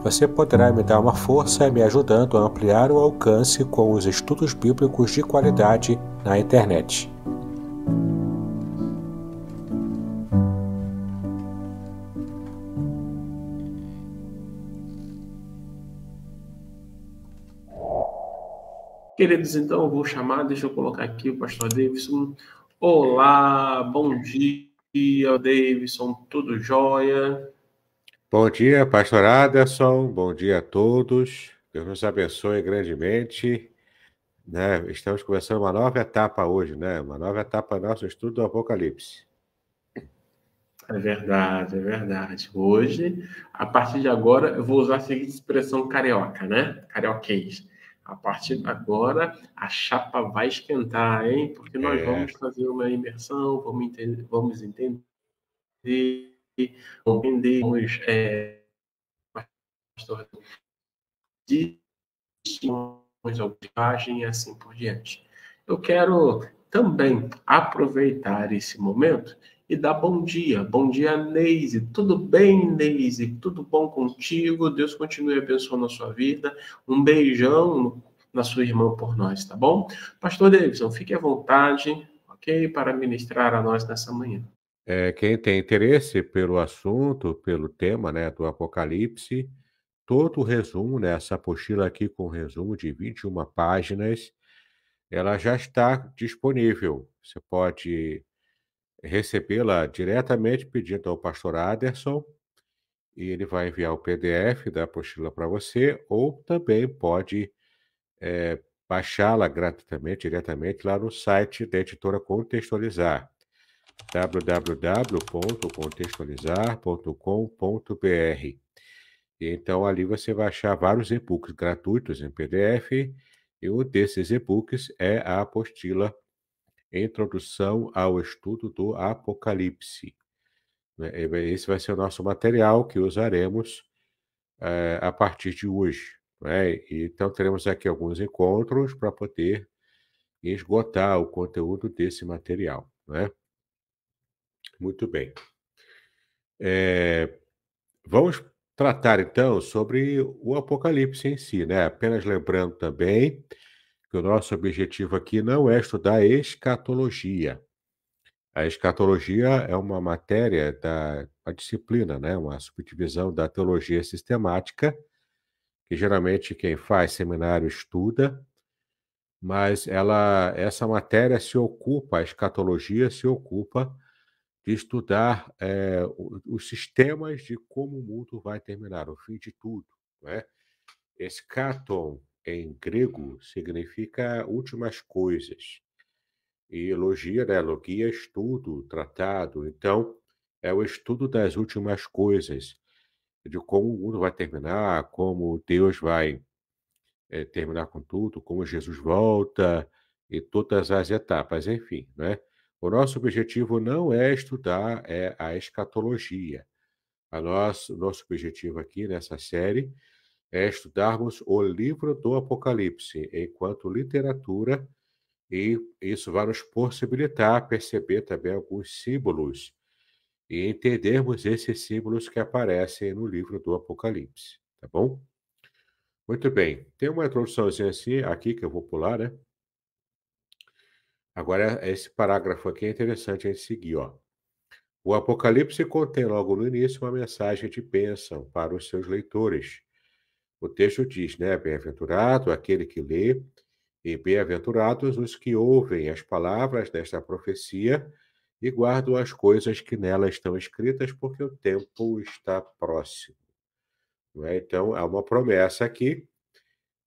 Você poderá me dar uma força me ajudando a ampliar o alcance com os estudos bíblicos de qualidade na internet. Queridos, então eu vou chamar, deixa eu colocar aqui o pastor Davidson. Olá, bom dia, Davidson, tudo jóia? Bom dia, pastor Aderson. Bom dia a todos. Deus nos abençoe grandemente. Né? Estamos começando uma nova etapa hoje, né? Uma nova etapa nosso estudo do Apocalipse. É verdade, é verdade. Hoje, a partir de agora, eu vou usar a seguinte expressão carioca, né? Carioquês. A partir de agora, a chapa vai esquentar, hein? Porque nós é. vamos fazer uma imersão, vamos entender, vamos entender compreendemos é, pastor de imagem e assim por diante. Eu quero também aproveitar esse momento e dar bom dia. Bom dia, Neise. Tudo bem, Neise? Tudo bom contigo? Deus continue abençoando a sua vida. Um beijão na sua irmã por nós, tá bom? Pastor Davidson, fique à vontade, ok? Para ministrar a nós nessa manhã. É, quem tem interesse pelo assunto, pelo tema né, do Apocalipse, todo o resumo, né, essa apostila aqui com resumo de 21 páginas, ela já está disponível. Você pode recebê-la diretamente pedindo ao pastor Aderson, e ele vai enviar o PDF da apostila para você, ou também pode é, baixá-la gratuitamente, diretamente lá no site da editora Contextualizar www.contextualizar.com.br. Então, ali você vai achar vários e-books gratuitos em PDF, e um desses e-books é a apostila Introdução ao Estudo do Apocalipse. Né? Esse vai ser o nosso material que usaremos é, a partir de hoje. Né? Então, teremos aqui alguns encontros para poder esgotar o conteúdo desse material. Né? Muito bem. É, vamos tratar então sobre o Apocalipse em si, né? Apenas lembrando também que o nosso objetivo aqui não é estudar escatologia. A escatologia é uma matéria da uma disciplina, né? Uma subdivisão da teologia sistemática que geralmente quem faz seminário estuda, mas ela essa matéria se ocupa, a escatologia se ocupa de estudar é, os sistemas de como o mundo vai terminar, o fim de tudo. Né? Escaton, em grego, significa últimas coisas. E logia, né? Logia, estudo, tratado. Então, é o estudo das últimas coisas, de como o mundo vai terminar, como Deus vai é, terminar com tudo, como Jesus volta e todas as etapas, enfim, né? O nosso objetivo não é estudar é a escatologia. A nosso, nosso objetivo aqui nessa série é estudarmos o livro do Apocalipse enquanto literatura, e isso vai nos possibilitar perceber também alguns símbolos e entendermos esses símbolos que aparecem no livro do Apocalipse, tá bom? Muito bem, tem uma introduçãozinha assim aqui que eu vou pular, né? Agora, esse parágrafo aqui é interessante a gente seguir, ó. O Apocalipse contém logo no início uma mensagem de bênção para os seus leitores. O texto diz, né? Bem-aventurado aquele que lê, e bem-aventurados os que ouvem as palavras desta profecia e guardam as coisas que nela estão escritas, porque o tempo está próximo. É? Então, há uma promessa aqui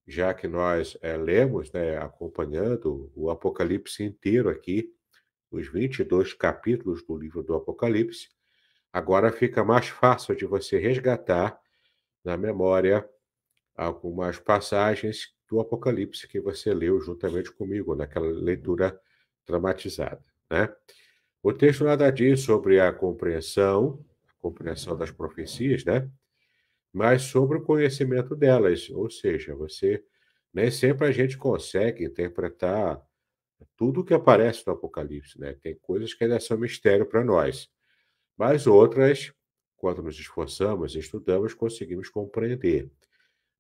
já que nós é, lemos, né, acompanhando o Apocalipse inteiro aqui, os 22 capítulos do livro do Apocalipse, agora fica mais fácil de você resgatar na memória algumas passagens do Apocalipse que você leu juntamente comigo naquela leitura dramatizada, né? O texto nada diz sobre a compreensão, a compreensão das profecias, né? mas sobre o conhecimento delas. Ou seja, você nem sempre a gente consegue interpretar tudo o que aparece no Apocalipse, né? Tem coisas que ainda são mistério para nós, mas outras, quando nos esforçamos, estudamos, conseguimos compreender.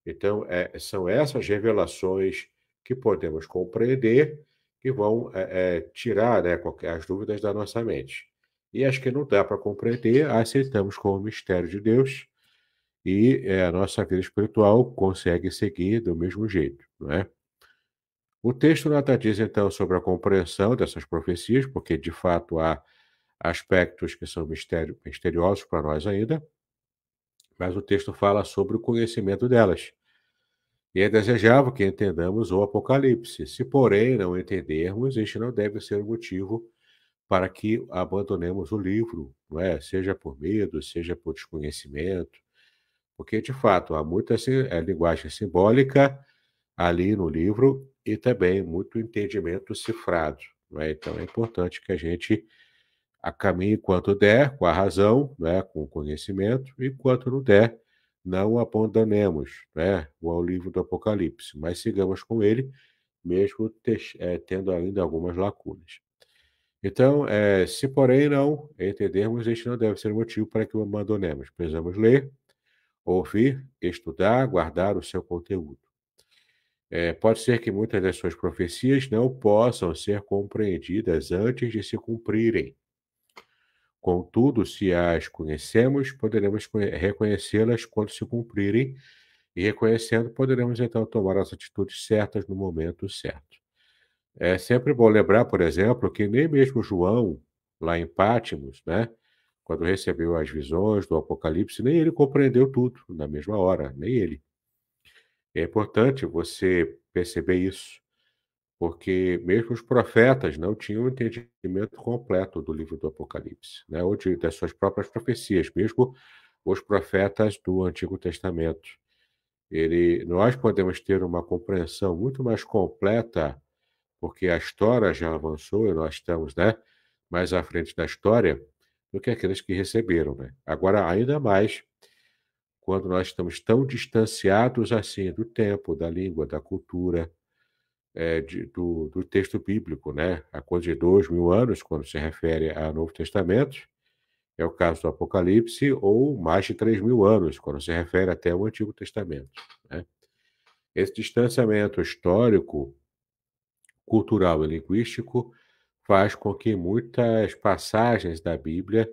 Então, é, são essas revelações que podemos compreender que vão é, é, tirar né, as dúvidas da nossa mente. E as que não dá para compreender, aceitamos como mistério de Deus e é, a nossa vida espiritual consegue seguir do mesmo jeito, não é? O texto nada diz, então, sobre a compreensão dessas profecias, porque, de fato, há aspectos que são misteriosos para nós ainda, mas o texto fala sobre o conhecimento delas. E é desejável que entendamos o Apocalipse. Se, porém, não entendermos, este não deve ser o motivo para que abandonemos o livro, não é? seja por medo, seja por desconhecimento, porque, de fato, há muita é, eh, linguagem simbólica ali no livro e também muito entendimento cifrado. Né? Então, é importante que a gente a caminhe quanto der, com a razão, né? com o conhecimento, e quanto não der, não abandonemos né? o livro do Apocalipse, mas sigamos com ele, mesmo te, é, eh, tendo ainda algumas lacunas. Então, é, se porém não entendermos, este não deve ser motivo para que o abandonemos. Precisamos ler, ouvir, estudar, guardar o seu conteúdo. É, pode ser que muitas das suas profecias não possam ser compreendidas antes de se cumprirem. Contudo, se as conhecemos, poderemos reconhecê-las quando se cumprirem, e reconhecendo, poderemos então tomar as atitudes certas no momento certo. É sempre bom lembrar, por exemplo, que nem mesmo João, lá em Pátimos, né? Quando recebeu as visões do Apocalipse, nem ele compreendeu tudo na mesma hora, nem ele. É importante você perceber isso, porque mesmo os profetas não tinham um entendimento completo do livro do Apocalipse, né? ou de, das suas próprias profecias, mesmo os profetas do Antigo Testamento. Ele, nós podemos ter uma compreensão muito mais completa, porque a história já avançou e nós estamos né, mais à frente da história, do que aqueles que receberam. Né? Agora, ainda mais, quando nós estamos tão distanciados assim do tempo, da língua, da cultura, é, de, do, do, texto bíblico, né? a coisa de dois mil anos, quando se refere ao Novo Testamento, é o caso do Apocalipse, ou mais de três mil anos, quando se refere até ao Antigo Testamento. Né? Esse distanciamento histórico, cultural e linguístico faz com que muitas passagens da Bíblia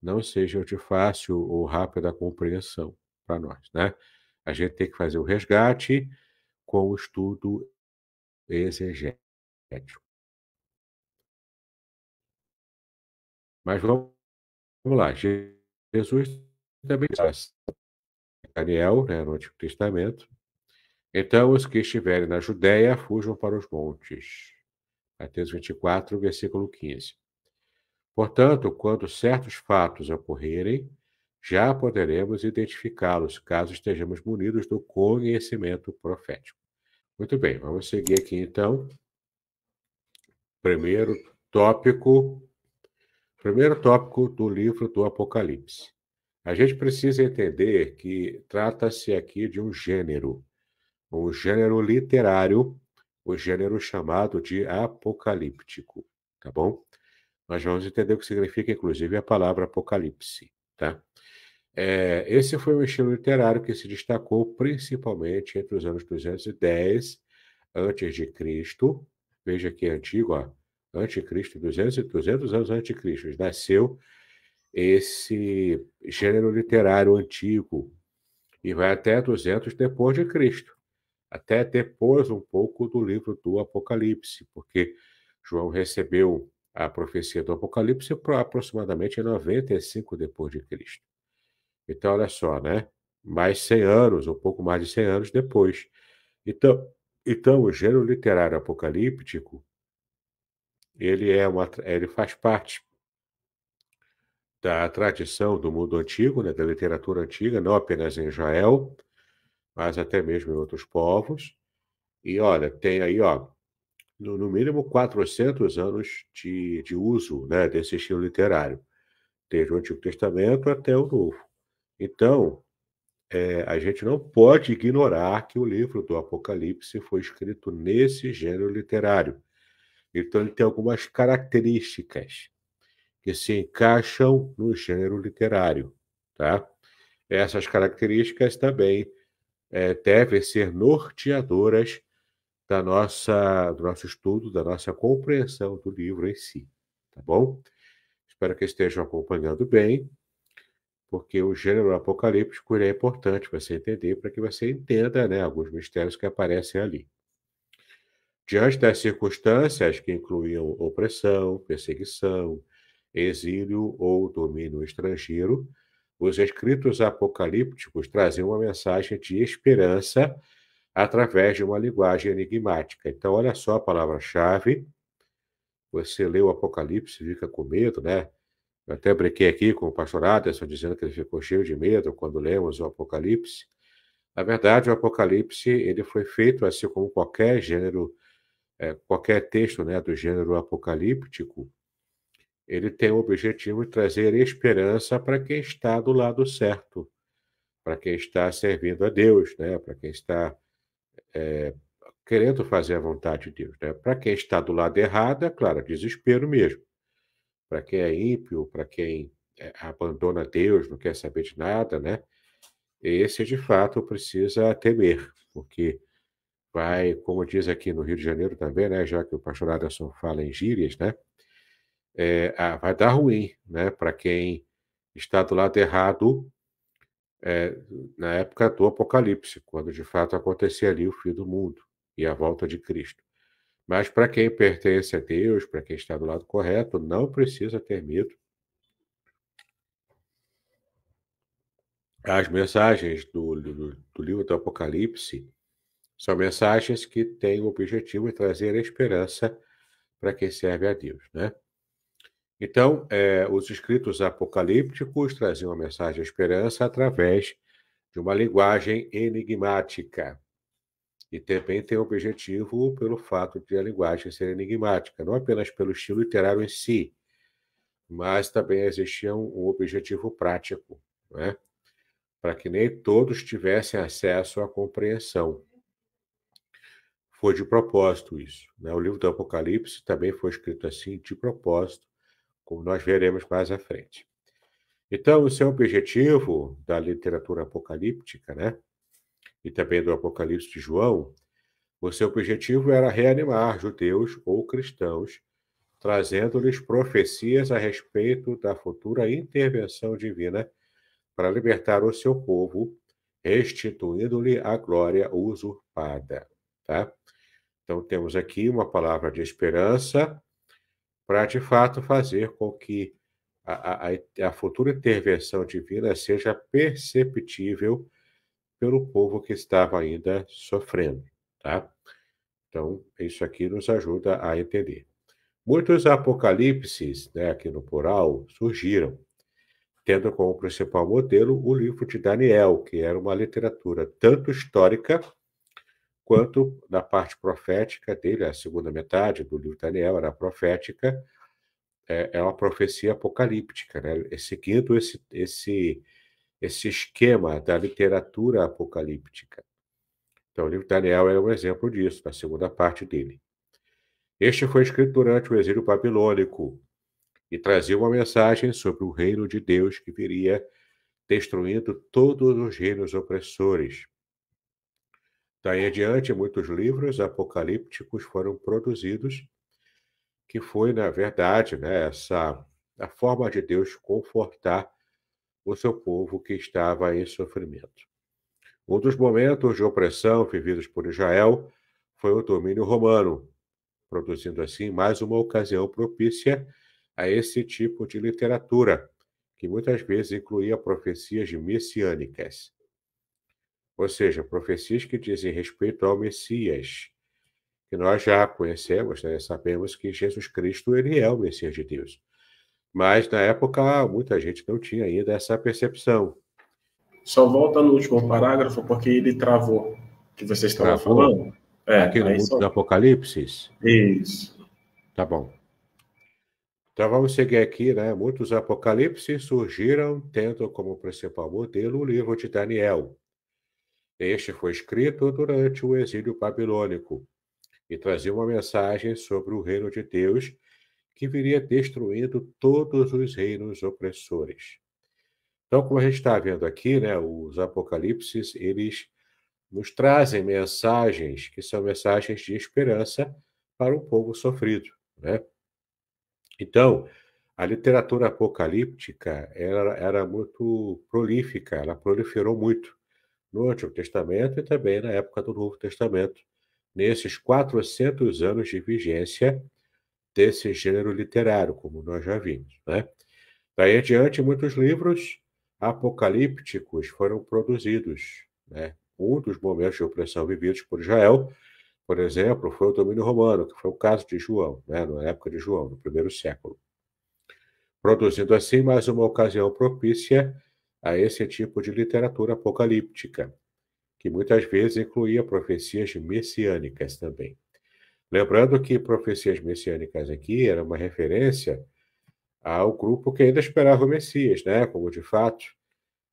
não sejam de fácil ou rápida compreensão para nós, né? A gente tem que fazer o resgate com o estudo exegético. Mas vamos, lá. Jesus também assim, Daniel, né, no Antigo Testamento. Então, os que estiverem na Judéia, fujam para os montes. Mateus 24, versículo 15. Portanto, quando certos fatos ocorrerem, já poderemos identificá-los, caso estejamos munidos do conhecimento profético. Muito bem, vamos seguir aqui então. Primeiro tópico, primeiro tópico do livro do Apocalipse. A gente precisa entender que trata-se aqui de um gênero, um gênero literário o gênero chamado de apocalíptico, tá bom? Nós vamos entender o que significa, inclusive, a palavra apocalipse, tá? É, esse foi um estilo literário que se destacou principalmente entre os anos 210 antes de Cristo, veja que é antigo, ó, Cristo, 200, 200 anos antes de Cristo, nasceu esse gênero literário antigo e vai até 200 depois de Cristo até depois um pouco do livro do Apocalipse, porque João recebeu a profecia do Apocalipse para aproximadamente 95 depois de Cristo. Então olha só, né? Mais 100 anos, um pouco mais de 100 anos depois. Então, então o gênero literário apocalíptico ele é uma ele faz parte da tradição do mundo antigo, né, da literatura antiga, não apenas em Israel, mas até mesmo em outros povos. E olha, tem aí, ó, no, no, mínimo 400 anos de, de uso né, desse estilo literário, desde o Antigo Testamento até o Novo. Então, é, a gente não pode ignorar que o livro do Apocalipse foi escrito nesse gênero literário. Então, ele tem algumas características que se encaixam no gênero literário. Tá? Essas características também é, devem ser norteadoras da nossa, do nosso estudo, da nossa compreensão do livro em si, tá bom? Espero que estejam acompanhando bem, porque o gênero apocalíptico é importante para você entender, para que você entenda né, alguns mistérios que aparecem ali. Diante das circunstâncias que incluíam opressão, perseguição, exílio ou domínio estrangeiro, os escritos apocalípticos trazem uma mensagem de esperança através de uma linguagem enigmática. Então, olha só a palavra-chave. Você lê o Apocalipse e fica com medo, né? Eu até brinquei aqui com o pastor Aderson, dizendo que ele ficou cheio de medo quando lemos o Apocalipse. Na verdade, o Apocalipse ele foi feito, assim como qualquer gênero, é, qualquer texto né, do gênero apocalíptico, ele tem o objetivo de trazer esperança para quem está do lado certo, para quem está servindo a Deus, né? para quem está é, querendo fazer a vontade de Deus. Né? Para quem está do lado errado, é claro, desespero mesmo. Para quem é ímpio, para quem é, abandona Deus, não quer saber de nada, né? esse de fato precisa temer, porque vai, como diz aqui no Rio de Janeiro também, né? já que o pastor Anderson fala em gírias, né? é, ah, vai dar ruim, né? Para quem está do lado errado é, na época do Apocalipse, quando de fato acontecia ali o fim do mundo e a volta de Cristo. Mas para quem pertence a Deus, para quem está do lado correto, não precisa ter medo. As mensagens do, do, do livro do Apocalipse são mensagens que têm o objetivo de trazer esperança para quem serve a Deus, né? Então, é, os escritos apocalípticos traziam a mensagem de esperança através de uma linguagem enigmática. E também tem objetivo pelo fato de a linguagem ser enigmática, não apenas pelo estilo literário em si, mas também existia um, um objetivo prático, né? para que nem todos tivessem acesso à compreensão. Foi de propósito isso. Né? O livro do Apocalipse também foi escrito assim, de propósito, como nós veremos mais à frente. Então, é o seu objetivo da literatura apocalíptica, né? E também do Apocalipse de João, o seu objetivo era reanimar judeus ou cristãos, trazendo-lhes profecias a respeito da futura intervenção divina para libertar o seu povo, restituindo-lhe a glória usurpada, tá? Então temos aqui uma palavra de esperança para de fato fazer com que a, a, a futura intervenção divina seja perceptível pelo povo que estava ainda sofrendo, tá? Então, isso aqui nos ajuda a entender. Muitos apocalipses, né, aqui no plural, surgiram, tendo como principal modelo o livro de Daniel, que era uma literatura tanto histórica quanto na parte profética dele, a segunda metade do livro Daniel era profética, é, é uma profecia apocalíptica, né? É seguindo esse, esse, esse esquema da literatura apocalíptica. Então, o livro Daniel é um exemplo disso, na segunda parte dele. Este foi escrito durante o exílio babilônico e trazia uma mensagem sobre o reino de Deus que viria destruindo todos os reinos opressores. Daí adiante, muitos livros apocalípticos foram produzidos, que foi, na verdade, né, essa a forma de Deus confortar o seu povo que estava em sofrimento. Um dos momentos de opressão vividos por Israel foi o domínio romano, produzindo assim mais uma ocasião propícia a esse tipo de literatura, que muitas vezes incluía profecias messiânicas ou seja, profecias que dizem respeito ao Messias, que nós já conhecemos, né? sabemos que Jesus Cristo ele é o Messias de Deus. Mas na época muita gente não tinha ainda essa percepção. Só volta no último parágrafo porque ele travou que vocês estavam travou. falando. É, Aqui no mundo só... do Apocalipse. Isso. Tá bom. Então vamos seguir aqui, né? Muitos apocalipses surgiram tendo como principal modelo o livro de Daniel, este foi escrito durante o exílio babilônico e trazia uma mensagem sobre o reino de Deus que viria destruindo todos os reinos opressores. Então, como a gente está vendo aqui, né, os apocalipses, eles nos trazem mensagens que são mensagens de esperança para o um povo sofrido, né? Então, a literatura apocalíptica era, era muito prolífica, ela proliferou muito no Antigo Testamento e também na época do Novo Testamento, nesses 400 anos de vigência desse gênero literário, como nós já vimos. Né? Daí adiante, muitos livros apocalípticos foram produzidos. Né? Um dos momentos de opressão vividos por Israel, por exemplo, foi o domínio romano, que foi o caso de João, né? na época de João, no primeiro século. Produzindo assim mais uma ocasião propícia a esse tipo de literatura apocalíptica, que muitas vezes incluía profecias messiânicas também. Lembrando que profecias messiânicas aqui era uma referência ao grupo que ainda esperava o Messias, né? Como de fato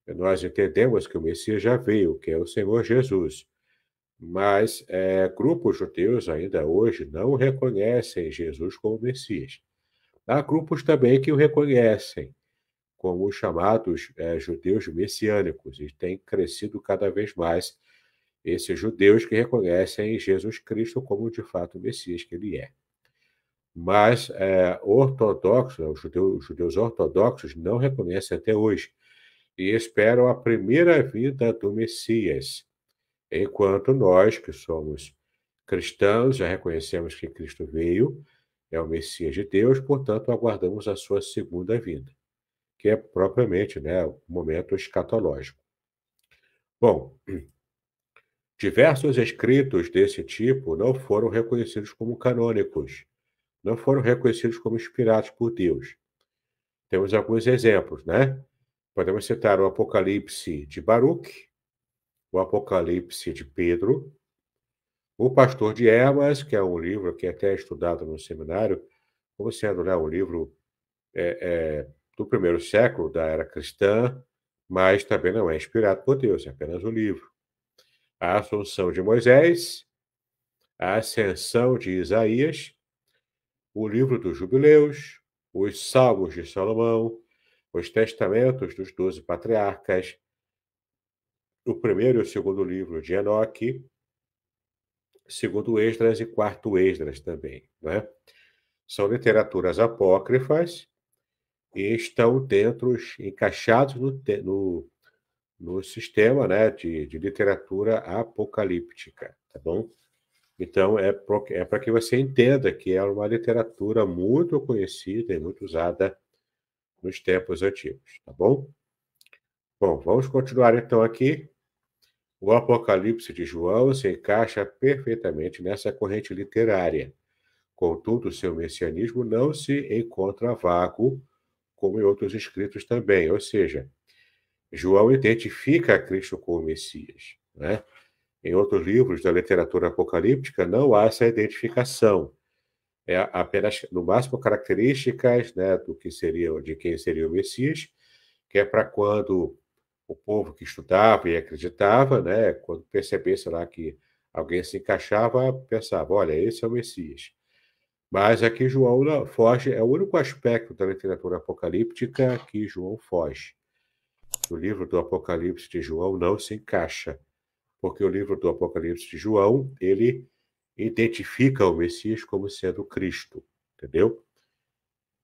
nós entendemos que o Messias já veio, que é o Senhor Jesus. Mas é, grupos judeus ainda hoje não reconhecem Jesus como Messias. Há grupos também que o reconhecem, como os chamados é, judeus messiânicos, e tem crescido cada vez mais esses judeus que reconhecem Jesus Cristo como de fato o Messias que ele é. Mas é, ortodoxos, os judeus, os judeus ortodoxos não reconhecem até hoje e esperam a primeira vinda do Messias, enquanto nós, que somos cristãos, já reconhecemos que Cristo veio, é o Messias de Deus, portanto, aguardamos a sua segunda vinda que é propriamente né, o momento escatológico. Bom, diversos escritos desse tipo não foram reconhecidos como canônicos, não foram reconhecidos como inspirados por Deus. Temos alguns exemplos, né? Podemos citar o Apocalipse de Baruch, o Apocalipse de Pedro, o Pastor de Emas, que é um livro que é até é estudado no seminário, como sendo né, um livro é, é, do primeiro século da era cristã, mas também não é inspirado por Deus, é apenas um livro. A Assunção de Moisés, a Ascensão de Isaías, o livro dos Jubileus, os Salmos de Salomão, os Testamentos dos Doze Patriarcas, o primeiro e o segundo livro de Enoque, segundo Esdras e quarto Esdras também, né? São literaturas apócrifas estão dentro, encaixados no, no, no sistema né, de, de, literatura apocalíptica, tá bom? Então, é para é que você entenda que é uma literatura muito conhecida e muito usada nos tempos antigos, tá bom? Bom, vamos continuar então aqui. O Apocalipse de João se encaixa perfeitamente nessa corrente literária. Contudo, seu messianismo não se encontra vago como em outros escritos também. Ou seja, João identifica Cristo com o Messias. Né? Em outros livros da literatura apocalíptica, não há essa identificação. É apenas, no máximo, características né, do que seria, de quem seria o Messias, que é para quando o povo que estudava e acreditava, né, quando percebesse lá que alguém se encaixava, pensava: olha, esse é o Messias. Mas aqui é João foge, é o único aspecto da literatura apocalíptica que João foge. O livro do Apocalipse de João não se encaixa, porque o livro do Apocalipse de João, ele identifica o Messias como sendo Cristo, entendeu?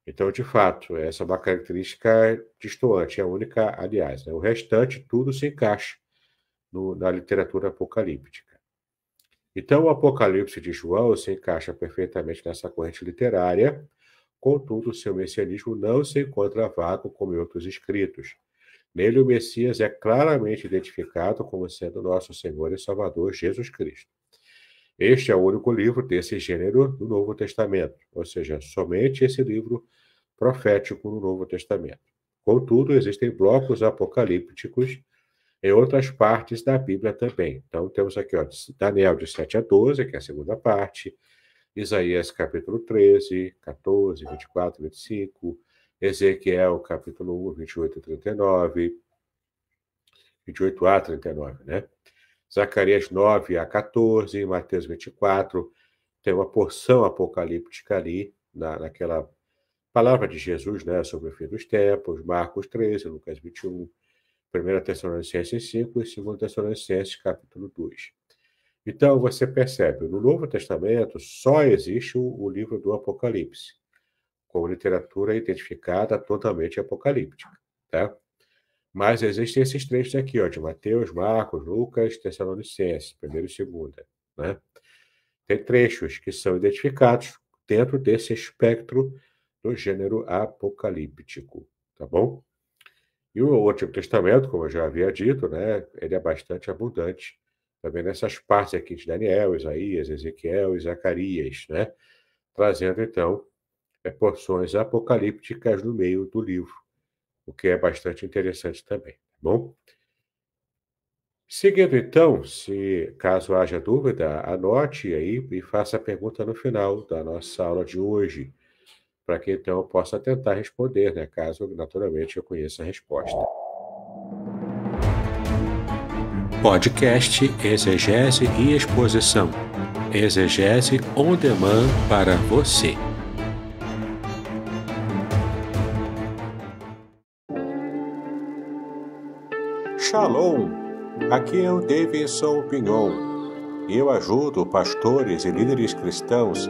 Então, de fato, essa é uma característica distoante, é a única, aliás, né? o restante tudo se encaixa no, na literatura apocalíptica. Então, o Apocalipse de João se encaixa perfeitamente nessa corrente literária, contudo, seu messianismo não se encontra vago como em outros escritos. Nele, o Messias é claramente identificado como sendo nosso Senhor e Salvador Jesus Cristo. Este é o único livro desse gênero do Novo Testamento, ou seja, somente esse livro profético no Novo Testamento. Contudo, existem blocos apocalípticos em é outras partes da Bíblia também. Então, temos aqui ó, Daniel de 7 a 12, que é a segunda parte, Isaías capítulo 13, 14, 24, 25, Ezequiel capítulo 1, 28 e 39, 28 a 39, né? Zacarias 9 a 14, Mateus 24, tem uma porção apocalíptica ali, na, naquela palavra de Jesus, né, sobre o fim dos tempos, Marcos 13, Lucas 21, 1 Tessalonicenses 5 e 2 Tessalonicenses capítulo 2. Então, você percebe, no Novo Testamento só existe o, livro do Apocalipse, com literatura identificada totalmente apocalíptica, tá? Mas existem esses trechos aqui, ó, de Mateus, Marcos, Lucas, Tessalonicenses, primeiro e segunda, né? Tem trechos que são identificados dentro desse espectro do gênero apocalíptico, tá bom? E o Antigo Testamento, como eu já havia dito, né, ele é bastante abundante também nessas partes aqui de Daniel, Isaías, Ezequiel e Zacarias, né, trazendo então é, porções apocalípticas no meio do livro, o que é bastante interessante também, tá bom? Seguindo então, se caso haja dúvida, anote aí e faça a pergunta no final da nossa aula de hoje para que então eu possa tentar responder, né? caso naturalmente eu conheça a resposta. Podcast Exegese e Exposição. Exegese on demand para você. Shalom! Aqui é o Davidson Pinhon. Eu ajudo pastores e líderes cristãos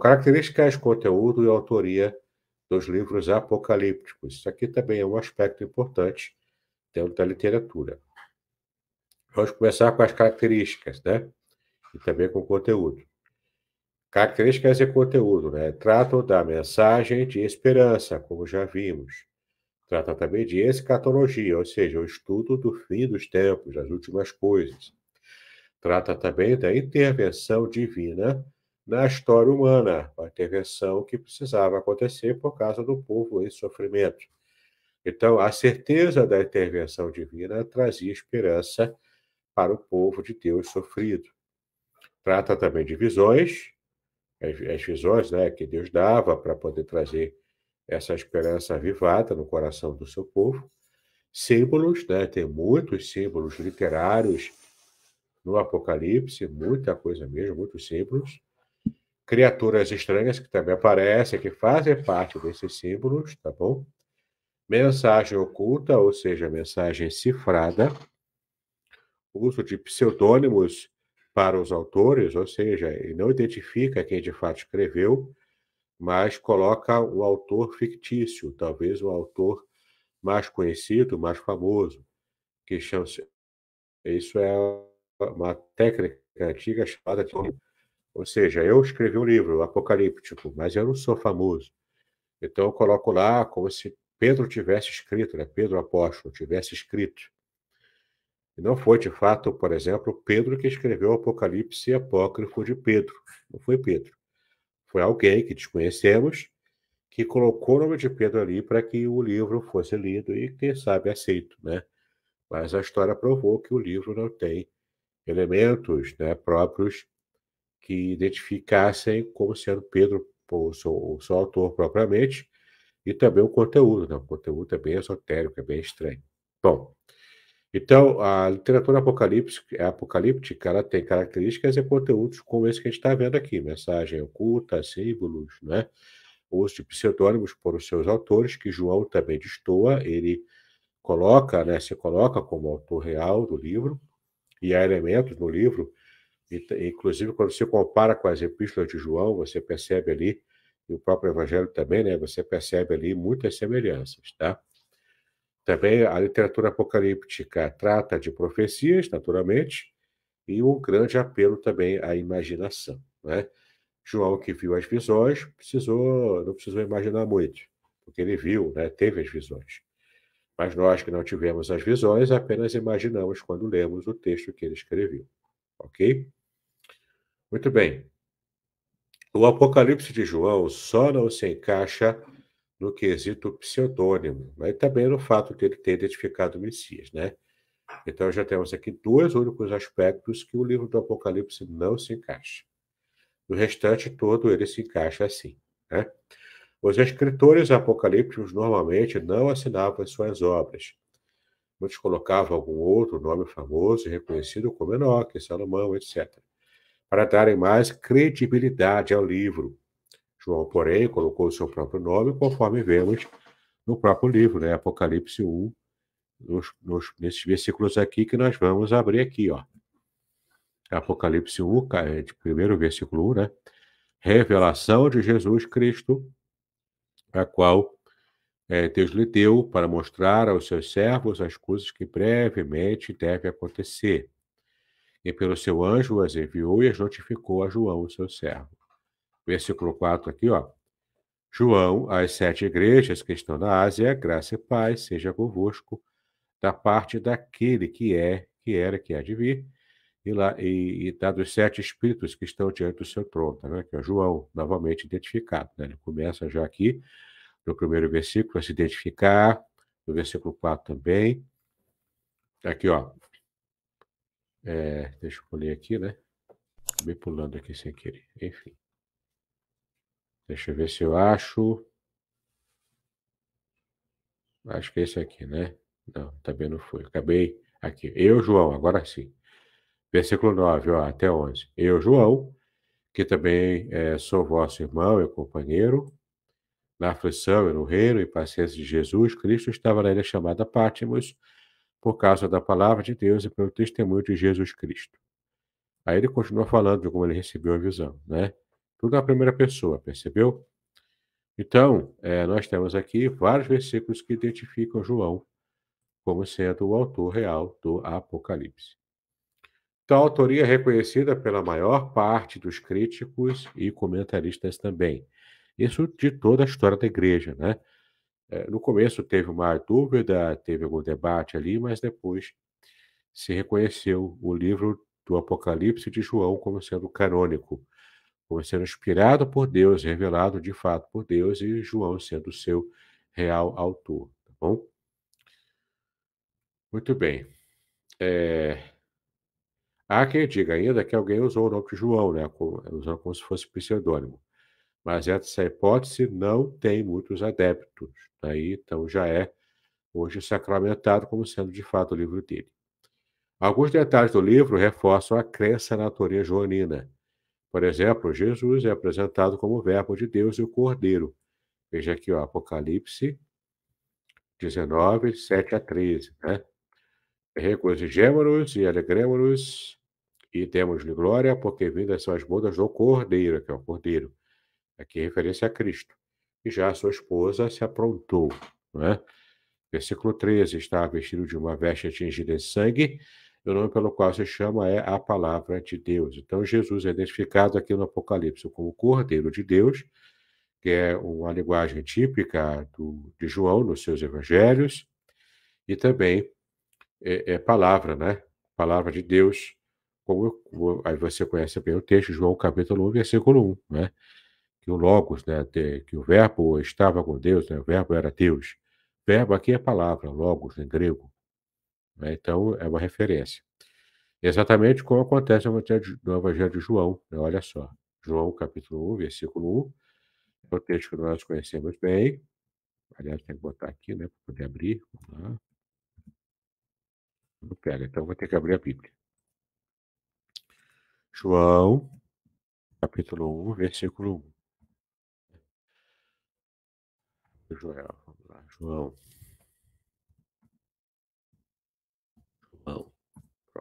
características, conteúdo e autoria dos livros apocalípticos. Isso aqui também é um aspecto importante dentro da literatura. Vamos começar com as características, né? E também com o conteúdo. Características e conteúdo, né? Tratam da mensagem de esperança, como já vimos. Trata também de escatologia, ou seja, o estudo do fim dos tempos, das últimas coisas. Trata também da intervenção divina na história humana, a intervenção que precisava acontecer por causa do povo em sofrimento. Então, a certeza da intervenção divina trazia esperança para o povo de Deus sofrido. Trata também de visões, as, as visões né, que Deus dava para poder trazer essa esperança avivada no coração do seu povo. Símbolos, né, tem muitos símbolos literários no Apocalipse, muita coisa mesmo, muitos símbolos criaturas estranhas que também aparecem, que fazem parte desses símbolos, tá bom? Mensagem oculta, ou seja, mensagem cifrada, uso de pseudônimos para os autores, ou seja, ele não identifica quem de fato escreveu, mas coloca o autor fictício, talvez o autor mais conhecido, mais famoso, que chama isso é uma técnica antiga chamada de ou seja, eu escrevi um livro apocalíptico, mas eu não sou famoso. Então eu coloco lá como se Pedro tivesse escrito, né? Pedro apóstolo tivesse escrito. E não foi de fato, por exemplo, Pedro que escreveu o Apocalipse apócrifo de Pedro. Não foi Pedro. Foi alguém que desconhecemos que colocou o nome de Pedro ali para que o livro fosse lido e quem sabe aceito, né? Mas a história provou que o livro não tem elementos né, próprios que identificassem como sendo Pedro o seu, o seu autor propriamente, e também o conteúdo, né? o conteúdo é bem esotérico, é bem estranho. Bom, então a literatura apocalíptica, é apocalíptica ela tem características e conteúdos como esse que a gente está vendo aqui, mensagem oculta, símbolos, né? uso de pseudônimos por os seus autores, que João também destoa, ele coloca, né, se coloca como autor real do livro, e há elementos no livro e, inclusive, quando se compara com as epístolas de João, você percebe ali, e o próprio Evangelho também, né? Você percebe ali muitas semelhanças, tá? Também a literatura apocalíptica trata de profecias, naturalmente, e um grande apelo também à imaginação, né? João, que viu as visões, precisou, não precisou imaginar muito, porque ele viu, né? Teve as visões. Mas nós que não tivemos as visões, apenas imaginamos quando lemos o texto que ele escreveu, ok? Muito bem. O Apocalipse de João só não se encaixa no quesito pseudônimo, mas também no fato que ele ter identificado o Messias, né? Então já temos aqui dois únicos aspectos que o livro do Apocalipse não se encaixa. No restante todo ele se encaixa assim, né? Os escritores apocalípticos normalmente não assinavam as suas obras. Muitos colocavam algum outro nome famoso e reconhecido como Enoque, Salomão, etc para darem mais credibilidade ao livro. João, porém, colocou o seu próprio nome, conforme vemos no próprio livro, né? Apocalipse 1, nos, nos, nesses versículos aqui que nós vamos abrir aqui, ó. Apocalipse 1, é, primeiro versículo 1, né? Revelação de Jesus Cristo, a qual é, Deus lhe deu para mostrar aos seus servos as coisas que brevemente devem acontecer e pelo seu anjo as enviou e as notificou a João, o seu servo. Versículo 4 aqui, ó. João, as sete igrejas que estão na Ásia, graça e paz seja convosco, da parte daquele que é, que era, que há de vir, e, lá, e, e da dos sete espíritos que estão diante do seu trono, tá vendo? que é João, novamente identificado. Né? Ele começa já aqui, no primeiro versículo, a se identificar, no versículo 4 também. Aqui, ó, é, deixa eu pular aqui, né? Acabei pulando aqui sem querer. Enfim. Deixa eu ver se eu acho. Acho que é esse aqui, né? Não, também não foi. Acabei aqui. Eu, João, agora sim. Versículo 9, ó, até 11. Eu, João, que também é, sou vosso irmão e companheiro, na aflição e no reino e paciência de Jesus Cristo, estava na ilha chamada Pátimos, por causa da palavra de Deus e pelo testemunho de Jesus Cristo. Aí ele continua falando de como ele recebeu a visão, né? Tudo na primeira pessoa, percebeu? Então, é, nós temos aqui vários versículos que identificam João como sendo o autor real do Apocalipse. Tal então, autoria é reconhecida pela maior parte dos críticos e comentaristas também. Isso de toda a história da igreja, né? É, no começo teve uma dúvida, teve algum debate ali, mas depois se reconheceu o livro do Apocalipse de João como sendo canônico, como sendo inspirado por Deus, revelado de fato por Deus, e João sendo seu real autor, tá bom? Muito bem. É... Há quem diga ainda que alguém usou o nome de João, né? Usando como se fosse pseudônimo. Mas essa hipótese não tem muitos adeptos. Daí, tá então, já é hoje sacramentado como sendo de fato o livro dele. Alguns detalhes do livro reforçam a crença na teoria joanina. Por exemplo, Jesus é apresentado como o Verbo de Deus e o Cordeiro. Veja aqui, ó, Apocalipse 19, 7 a 13. Né? Regozijemo-nos e alegremos-nos e demos-lhe glória, porque vindas são as bodas do Cordeiro, que é o Cordeiro. Aqui é referência a Cristo. E já a sua esposa se aprontou. né? Versículo 13: estava vestido de uma veste atingida em sangue, e o nome pelo qual se chama é a Palavra de Deus. Então, Jesus é identificado aqui no Apocalipse como Cordeiro de Deus, que é uma linguagem típica do, de João nos seus evangelhos, e também é, é palavra, né? Palavra de Deus. Como eu, aí você conhece bem o texto, João capítulo 1, versículo 1, né? que o Logos, né, que o Verbo estava com Deus, né, o Verbo era Deus. Verbo aqui é palavra, Logos em grego. Né, então é uma referência. Exatamente como acontece no Evangelho de João, né, olha só. João capítulo 1, versículo 1, é o texto que nós conhecemos bem. Aliás, tem que botar aqui, né, para poder abrir. Não pega, então vou ter que abrir a Bíblia. João, capítulo 1, versículo 1. Joel, vamos lá, João. João. Pronto.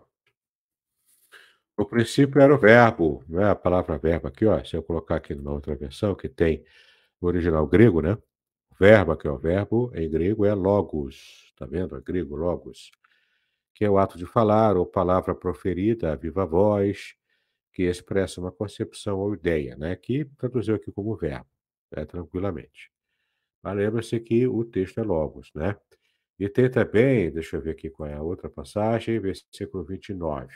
O princípio era o verbo, né? A palavra verbo aqui, ó. Se eu colocar aqui numa outra versão que tem o original grego, né? O verbo, que é o verbo, em grego é logos, tá vendo? É grego, logos, que é o ato de falar ou palavra proferida, a viva voz, que expressa uma concepção ou ideia, né? Que traduziu aqui como verbo, né? tranquilamente. Mas lembra-se que o texto é Logos, né? E tem também, deixa eu ver aqui qual é a outra passagem, versículo 29.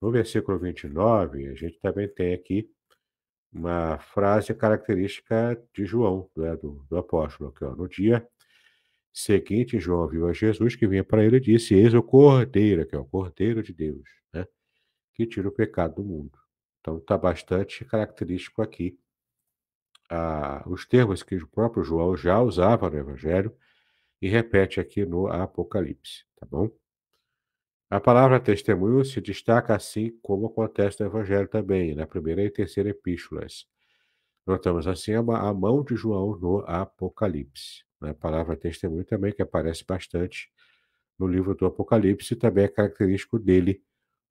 No versículo 29, a gente também tem aqui uma frase característica de João, né, do, do apóstolo, que ó, no dia seguinte, João viu a Jesus que vinha para ele e disse: Eis o Cordeiro, que é o Cordeiro de Deus, né, que tira o pecado do mundo. Então está bastante característico aqui a, os termos que o próprio João já usava no Evangelho e repete aqui no Apocalipse, tá bom? A palavra testemunho se destaca assim como acontece no Evangelho também, na primeira e terceira epístolas. Notamos assim a, a mão de João no Apocalipse. Né? A palavra testemunho também, que aparece bastante no livro do Apocalipse, também é característico dele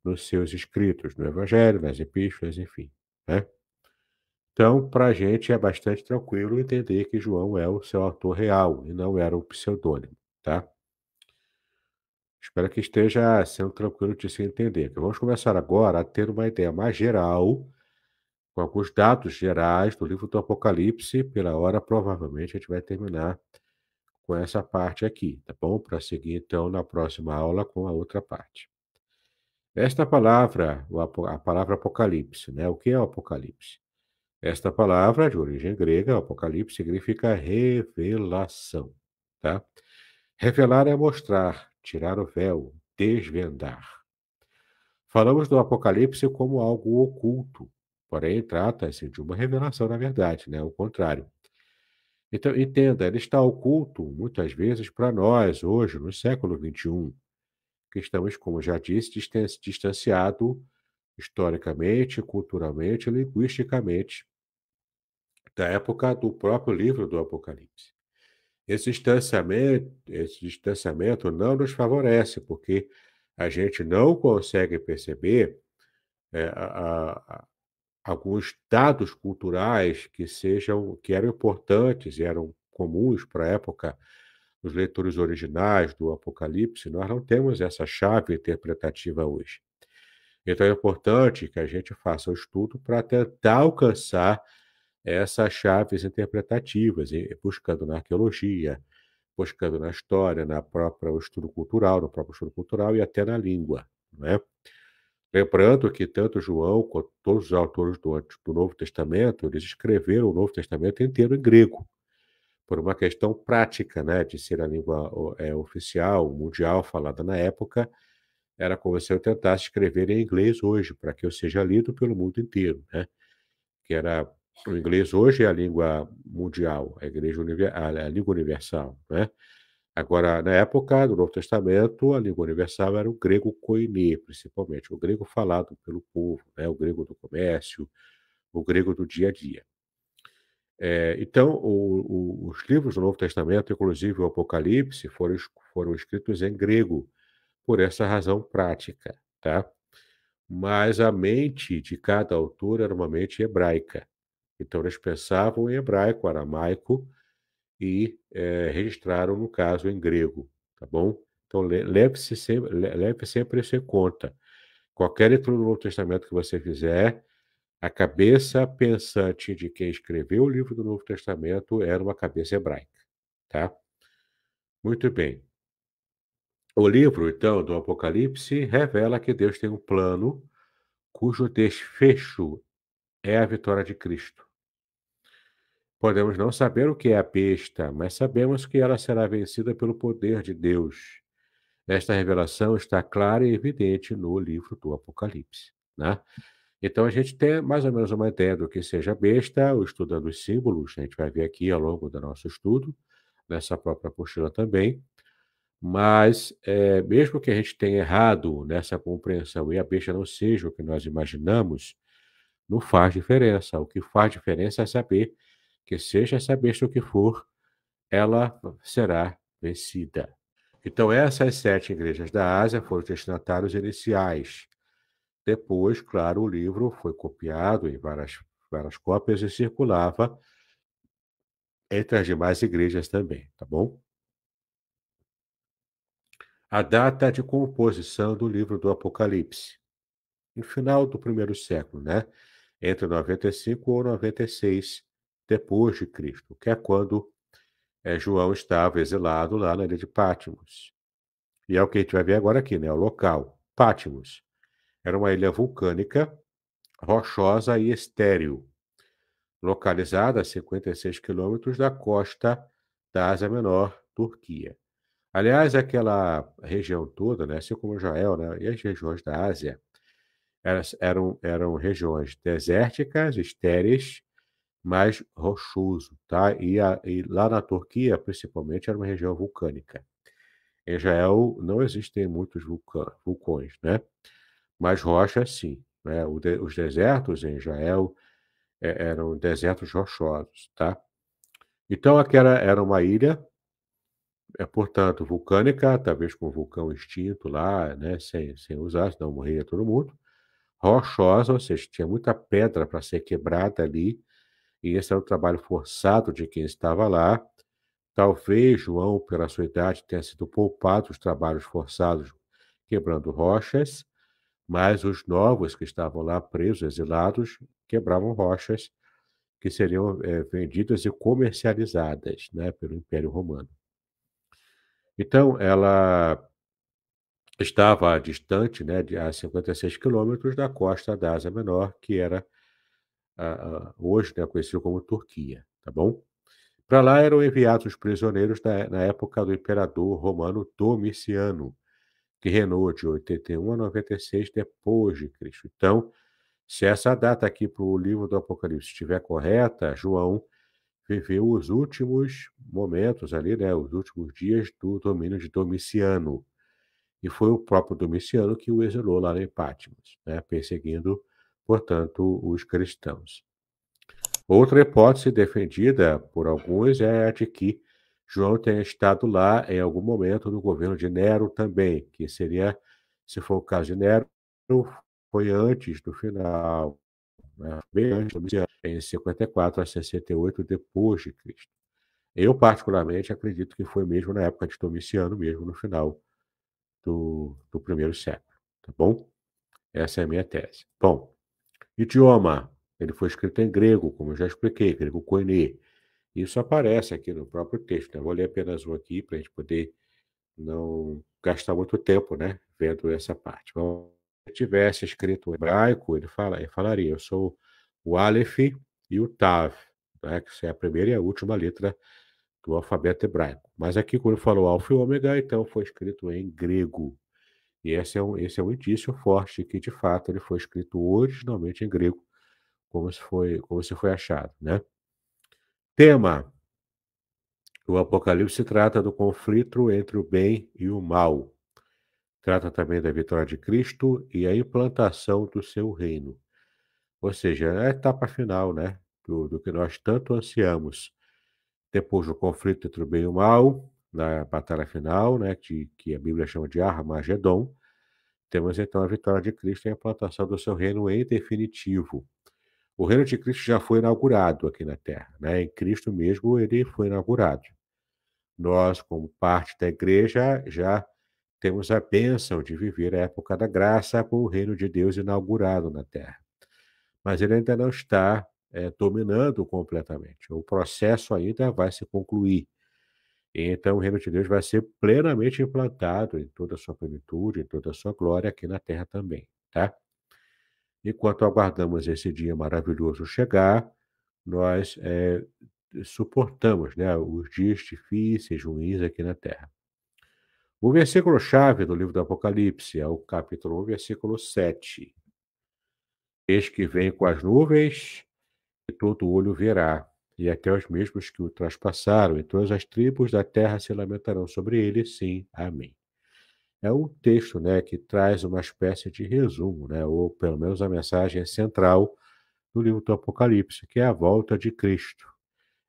nos seus escritos, no Evangelho, nas epístolas, enfim. Né? Então, para a gente é bastante tranquilo entender que João é o seu autor real e não era um pseudônimo, tá? Espero que esteja sendo tranquilo de se entender. Vamos começar agora a ter uma ideia mais geral, com alguns dados gerais do livro do Apocalipse. Pela hora, provavelmente, a gente vai terminar com essa parte aqui, tá bom? Para seguir, então, na próxima aula com a outra parte. Esta palavra, a palavra Apocalipse, né? O que é o Apocalipse? Esta palavra, de origem grega, Apocalipse, significa revelação. Tá? Revelar é mostrar, tirar o véu, desvendar. Falamos do Apocalipse como algo oculto, porém trata-se de uma revelação, na verdade, né? o contrário. Então, entenda, ele está oculto muitas vezes para nós, hoje, no século XXI, que estamos, como já disse, distanciado historicamente, culturalmente, linguisticamente da época do próprio livro do Apocalipse. Esse distanciamento, esse distanciamento não nos favorece, porque a gente não consegue perceber é, a, a, alguns dados culturais que sejam que eram importantes e eram comuns para a época dos leitores originais do Apocalipse. Nós não temos essa chave interpretativa hoje. Então é importante que a gente faça o um estudo para tentar alcançar essas chaves interpretativas, buscando na arqueologia, buscando na história, na própria estudo cultural, no próprio estudo cultural e até na língua, né? Lembrando que tanto João quanto todos os autores do, do Novo Testamento, eles escreveram o Novo Testamento inteiro em grego, por uma questão prática, né, de ser a língua é, oficial, mundial, falada na época, era como se eu tentasse escrever em inglês hoje, para que eu seja lido pelo mundo inteiro, né? Que era o inglês hoje é a língua mundial, a, igreja, a língua universal, né? Agora, na época do Novo Testamento, a língua universal era o grego koine, principalmente, o grego falado pelo povo, né? o grego do comércio, o grego do dia a dia. É, então, o, o, os livros do Novo Testamento, inclusive o Apocalipse, foram, foram escritos em grego, por essa razão prática, tá? Mas a mente de cada autor era uma mente hebraica, então, eles pensavam em hebraico, aramaico e é, registraram, no caso, em grego, tá bom? Então, leve, -se sempre, leve sempre isso em conta. Qualquer leitura do Novo Testamento que você fizer, a cabeça pensante de quem escreveu o livro do Novo Testamento era é uma cabeça hebraica, tá? Muito bem. O livro, então, do Apocalipse revela que Deus tem um plano cujo desfecho é a vitória de Cristo. Podemos não saber o que é a besta, mas sabemos que ela será vencida pelo poder de Deus. Esta revelação está clara e evidente no livro do Apocalipse. Né? Então a gente tem mais ou menos uma ideia do que seja besta, O estudando os símbolos, a gente vai ver aqui ao longo do nosso estudo, nessa própria apostila também. Mas é, mesmo que a gente tenha errado nessa compreensão e a besta não seja o que nós imaginamos, não faz diferença. O que faz diferença é saber que seja essa besta o que for, ela será vencida. Então, essas sete igrejas da Ásia foram destinatários iniciais. Depois, claro, o livro foi copiado em várias, várias cópias e circulava entre as demais igrejas também, tá bom? A data de composição do livro do Apocalipse. No final do primeiro século, né? Entre 95 ou 96 depois de Cristo, que é quando é, João estava exilado lá na ilha de Patmos. E é o que a gente vai ver agora aqui, né? O local, Patmos. Era uma ilha vulcânica, rochosa e estéril, localizada a 56 quilômetros da costa da Ásia Menor, Turquia. Aliás, aquela região toda, né, assim como Israel né, e as regiões da Ásia, elas eram, eram regiões desérticas, estéreis, mais rochoso, tá? E, a, e, lá na Turquia, principalmente, era uma região vulcânica. Em Israel não existem muitos vulcões, né? Mas rochas sim, né? De, os desertos em Israel é, eram desertos rochosos, tá? Então aquela era uma ilha, é portanto vulcânica, talvez com um vulcão extinto lá, né? Sem, sem usar, senão morria todo mundo. Rochosa, ou seja, tinha muita pedra para ser quebrada ali e esse era o trabalho forçado de quem estava lá. Talvez João, pela sua idade, tenha sido poupado os trabalhos forçados quebrando rochas, mas os novos que estavam lá presos, exilados, quebravam rochas que seriam é, vendidas e comercializadas né, pelo Império Romano. Então, ela estava distante, né, a 56 quilômetros da costa da Ásia Menor, que era a, a, hoje né, conhecido como Turquia, tá bom? Para lá eram enviados os prisioneiros da, na época do imperador romano Domiciano, que reinou de 81 a 96 depois de Cristo. Então, se essa data aqui para o livro do Apocalipse estiver correta, João viveu os últimos momentos ali, né, os últimos dias do domínio de Domiciano. E foi o próprio Domiciano que o exilou lá em Pátimos, né, perseguindo portanto, os cristãos. Outra hipótese defendida por alguns é a de que João tenha estado lá em algum momento no governo de Nero também, que seria, se for o caso de Nero, foi antes do final, né? bem antes, em 54 a 68 depois de Cristo. Eu, particularmente, acredito que foi mesmo na época de Domiciano, mesmo no final do, do primeiro século, tá bom? Essa é a minha tese. Bom, Idioma. Ele foi escrito em grego, como eu já expliquei, grego koine. Isso aparece aqui no próprio texto. Né? Vou ler apenas um aqui para a gente poder não gastar muito tempo né, vendo essa parte. Bom, se tivesse escrito em hebraico, ele, fala, ele falaria: Eu sou o Aleph e o Tav, né, que é a primeira e a última letra do alfabeto hebraico. Mas aqui, quando falou alfa e ômega, então foi escrito em grego. E esse é, um, esse é um indício forte que, de fato, ele foi escrito originalmente em grego, como se foi, como se foi achado. Né? Tema: O Apocalipse trata do conflito entre o bem e o mal. Trata também da vitória de Cristo e a implantação do seu reino. Ou seja, é a etapa final né, do, do que nós tanto ansiamos. Depois do conflito entre o bem e o mal, na batalha final, né, que, que a Bíblia chama de Armagedon, temos então a vitória de Cristo e a implantação do seu reino em definitivo. O reino de Cristo já foi inaugurado aqui na Terra, né? em Cristo mesmo ele foi inaugurado. Nós, como parte da igreja, já temos a bênção de viver a época da graça com o reino de Deus inaugurado na Terra. Mas ele ainda não está é, dominando completamente. O processo ainda vai se concluir. Então, o reino de Deus vai ser plenamente implantado em toda a sua plenitude, em toda a sua glória aqui na terra também, tá? Enquanto aguardamos esse dia maravilhoso chegar, nós é, suportamos né, os dias difíceis, ruins aqui na terra. O versículo-chave do livro do Apocalipse é o capítulo 1, versículo 7. Eis que vem com as nuvens e todo olho verá, e até os mesmos que o traspassaram, e todas as tribos da terra se lamentarão sobre ele, sim. Amém. É um texto né, que traz uma espécie de resumo, né, ou pelo menos a mensagem central do livro do Apocalipse, que é a volta de Cristo,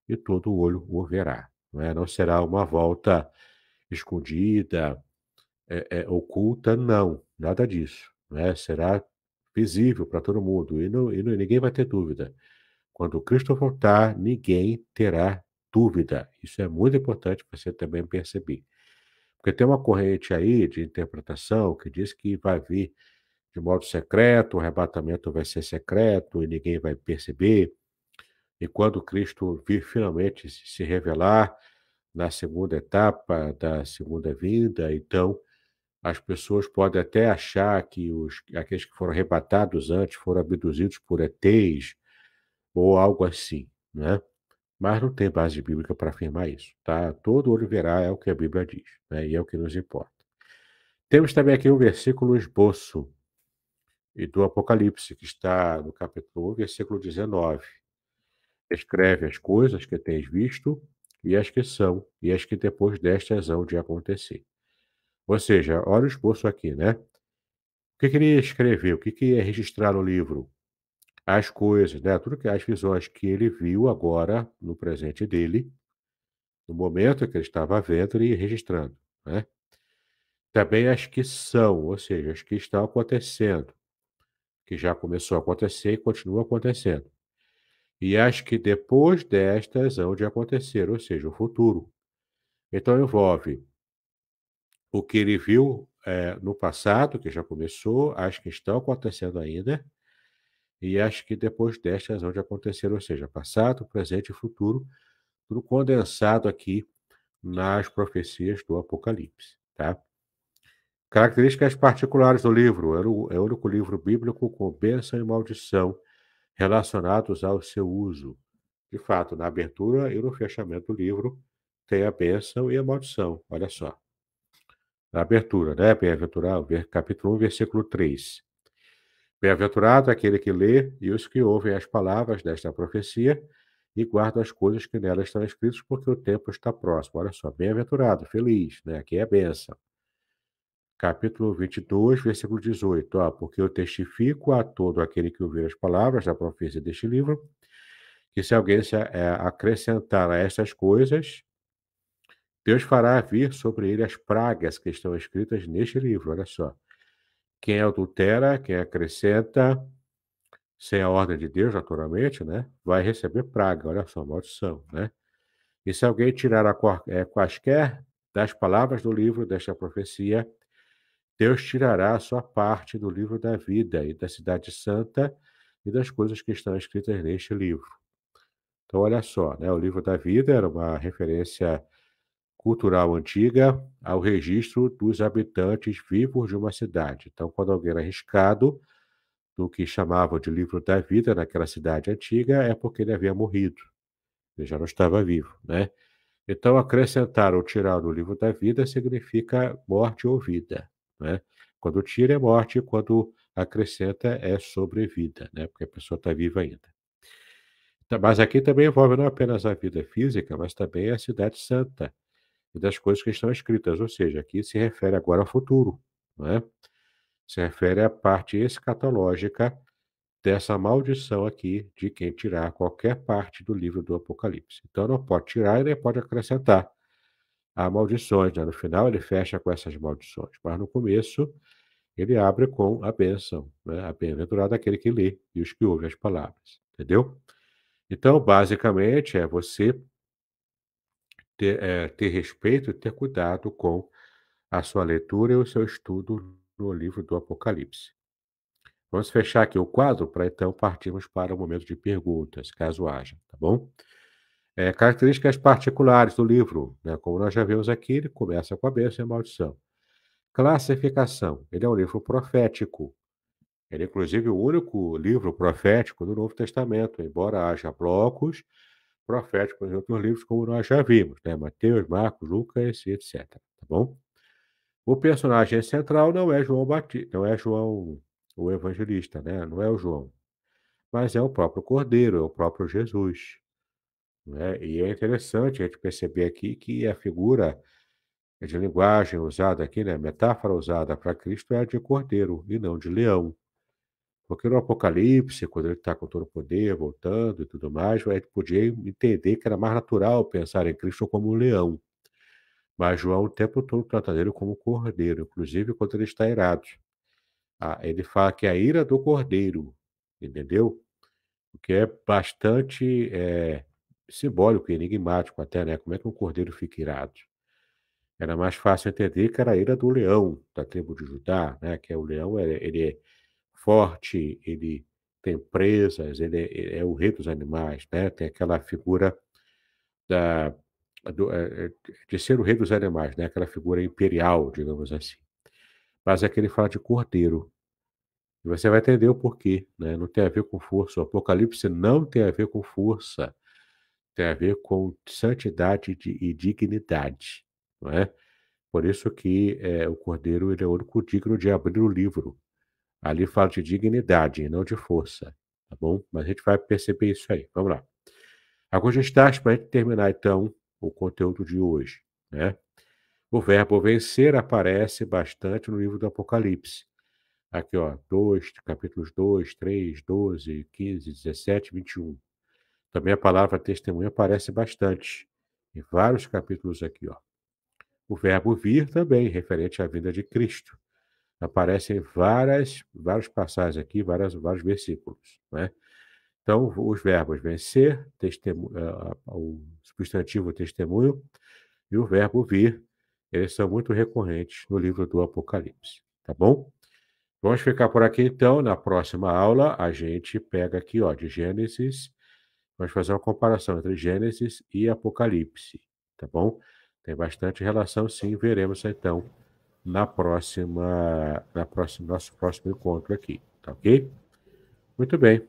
e todo o olho o verá. Não, é? não será uma volta escondida, é, é, oculta, não, nada disso. Né? Será visível para todo mundo, e, não, e não, ninguém vai ter dúvida quando Cristo voltar, ninguém terá dúvida. Isso é muito importante para você também perceber. Porque tem uma corrente aí de interpretação que diz que vai vir de modo secreto, o arrebatamento vai ser secreto e ninguém vai perceber. E quando Cristo vir finalmente se revelar na segunda etapa da segunda vinda, então as pessoas podem até achar que os, aqueles que foram arrebatados antes foram abduzidos por ETs ou algo assim, né? Mas não tem base bíblica para afirmar isso, tá? Todo olho verá é o que a Bíblia diz, né? E é o que nos importa. Temos também aqui um versículo esboço do Apocalipse, que está no capítulo 1, versículo 19. Escreve as coisas que tens visto e as que são, e as que depois destas hão de acontecer. Ou seja, olha o esboço aqui, né? O que, que ele escreveu? O que, que é registrar no livro? as coisas, né? Tudo que as visões que ele viu agora no presente dele, no momento que ele estava vendo e registrando, né? Também as que são, ou seja, as que estão acontecendo, que já começou a acontecer e continua acontecendo. E as que depois destas hão de acontecer, ou seja, o futuro. Então envolve o que ele viu é, no passado, que já começou, as que estão acontecendo ainda, e acho que depois destas onde acontecer ou seja, passado, presente e futuro, tudo condensado aqui nas profecias do Apocalipse, tá? Características particulares do livro. É, é o único livro bíblico com bênção e maldição relacionados ao seu uso. De fato, na abertura e no fechamento do livro tem a bênção e a maldição. Olha só. Na abertura, né? Bem-aventurado, capítulo 1, versículo 3. Bem-aventurado aquele que lê e os que ouvem as palavras desta profecia e guardam as coisas que nelas estão escritas, porque o tempo está próximo. Olha só, bem-aventurado, feliz, né? Aqui é a benção. Capítulo 22, versículo 18. Ó, porque eu testifico a todo aquele que ouvir as palavras da profecia deste livro, que se alguém se é, acrescentar a estas coisas, Deus fará vir sobre ele as pragas que estão escritas neste livro. Olha só. Quem adultera, quem acrescenta, sem a ordem de Deus, naturalmente, né? Vai receber praga, olha só, maldição, né? E se alguém tirar a eh, quaisquer das palavras do livro desta profecia, Deus tirará a sua parte do livro da vida e da cidade santa e das coisas que estão escritas neste livro. Então, olha só, né? O livro da vida era uma referência cultural antiga ao registro dos habitantes vivos de uma cidade. Então, quando alguém era arriscado do que chamavam de livro da vida naquela cidade antiga, é porque ele havia morrido, ele já não estava vivo, né? Então, acrescentar ou tirar do livro da vida significa morte ou vida, né? Quando tira é morte, quando acrescenta é sobrevida, né? Porque a pessoa está viva ainda. Mas aqui também envolve não apenas a vida física, mas também a cidade santa, e das coisas que estão escritas, ou seja, aqui se refere agora ao futuro, né? se refere à parte escatológica dessa maldição aqui de quem tirar qualquer parte do livro do Apocalipse. Então não pode tirar e nem pode acrescentar a maldições. Né? No final ele fecha com essas maldições, mas no começo ele abre com a bênção, né? a bem-aventurada é aquele que lê e os que ouvem as palavras, entendeu? Então basicamente é você ter, é, ter respeito e ter cuidado com a sua leitura e o seu estudo no livro do Apocalipse. Vamos fechar aqui o quadro para então partirmos para o momento de perguntas, caso haja, tá bom? É, características particulares do livro, né? como nós já vimos aqui, ele começa com a bênção e a maldição. Classificação: ele é um livro profético. Ele é, inclusive, o único livro profético do Novo Testamento, embora haja blocos profético nos outros livros, como nós já vimos, né? Mateus, Marcos, Lucas etc. Tá bom? O personagem central não é João Batista, não é João o evangelista, né? Não é o João, mas é o próprio Cordeiro, é o próprio Jesus. Né? E é interessante a gente perceber aqui que a figura de linguagem usada aqui, né, a metáfora usada para Cristo é a de cordeiro e não de leão. Porque no Apocalipse, quando ele está com todo o poder, voltando e tudo mais, a gente podia entender que era mais natural pensar em Cristo como um leão. Mas João, o tempo todo, trata dele como cordeiro, inclusive quando ele está irado. Ah, ele fala que é a ira do cordeiro, entendeu? O que é bastante é, simbólico, enigmático até, né? Como é que um cordeiro fica irado? Era mais fácil entender que era a ira do leão, da tribo de Judá, né? Que é o leão, ele, é, ele é forte, ele tem presas, ele é, é o rei dos animais, né? Tem aquela figura da, do, eh, eh, de ser o rei dos animais, né? Aquela figura imperial, digamos assim. Mas aqui ele fala de cordeiro. E você vai entender o porquê, né? Não tem a ver com força. O Apocalipse não tem a ver com força. Tem a ver com santidade de, e dignidade, não é? Por isso que é, o cordeiro ele é o único digno de abrir o livro, Ali fala de dignidade, não de força, tá bom? Mas a gente vai perceber isso aí. Vamos lá. Alguns destaques para a gente terminar, então, o conteúdo de hoje, né? O verbo vencer aparece bastante no livro do Apocalipse. Aqui, ó, dois, capítulos 2, 3, 12, 15, 17, 21. Também a palavra testemunha aparece bastante em vários capítulos aqui, ó. O verbo vir também, referente à vinda de Cristo aparecem várias, vários passagens aqui, várias, vários versículos. Né? Então, os verbos vencer, testemunho, eh, o substantivo testemunho e o verbo vir, eles são muito recorrentes no livro do Apocalipse, tá bom? Vamos ficar por aqui então. Na próxima aula, a gente pega aqui, ó, de Gênesis, vamos fazer uma comparação entre Gênesis e Apocalipse, tá bom? Tem bastante relação, sim, veremos então na próxima, na próxima, nosso próximo encontro aqui, tá ok? Muito bem,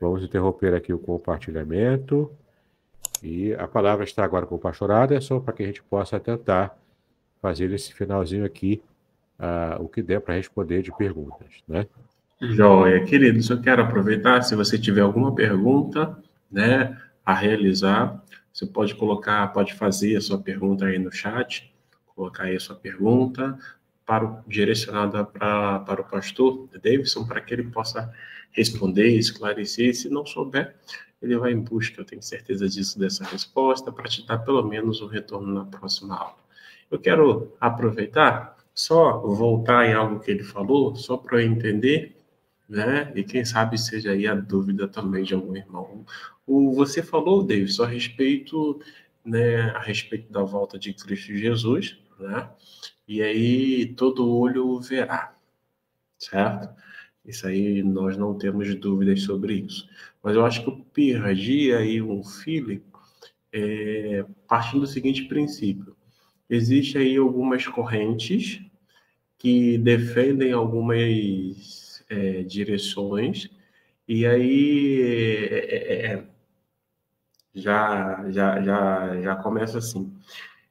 vamos interromper aqui o compartilhamento e a palavra está agora com o pastorado, é só para que a gente possa tentar fazer esse finalzinho aqui, uh, o que der para responder de perguntas, né? Joia, queridos, eu quero aproveitar, se você tiver alguma pergunta, né, a realizar, você pode colocar, pode fazer a sua pergunta aí no chat, colocar aí a sua pergunta para direcionada para, para o pastor Davidson, para que ele possa responder, esclarecer. Se não souber, ele vai em busca, eu tenho certeza disso, dessa resposta, para te dar pelo menos um retorno na próxima aula. Eu quero aproveitar, só voltar em algo que ele falou, só para eu entender, né? E quem sabe seja aí a dúvida também de algum irmão. O, você falou, Davidson, a respeito, né, a respeito da volta de Cristo Jesus, né? E aí todo olho verá, certo? Isso aí nós não temos dúvidas sobre isso. Mas eu acho que eu perdi aí um feeling é, partindo do seguinte princípio: existe aí algumas correntes que defendem algumas é, direções e aí é, é, é, é já, já já já começa assim.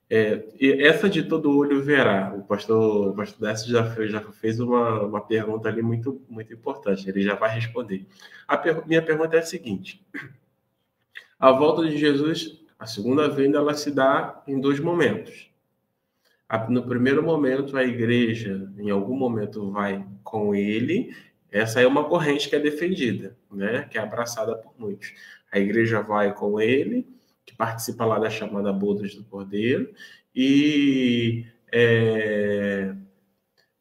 É, essa de todo olho verá. O pastor, o pastor Décio já fez, já fez uma, uma pergunta ali muito, muito importante. Ele já vai responder. A per, minha pergunta é a seguinte: a volta de Jesus, a segunda vinda, ela se dá em dois momentos. A, no primeiro momento, a igreja, em algum momento, vai com ele. Essa é uma corrente que é defendida, né? que é abraçada por muitos. A igreja vai com ele que participa lá da chamada Bodas do Cordeiro, e, é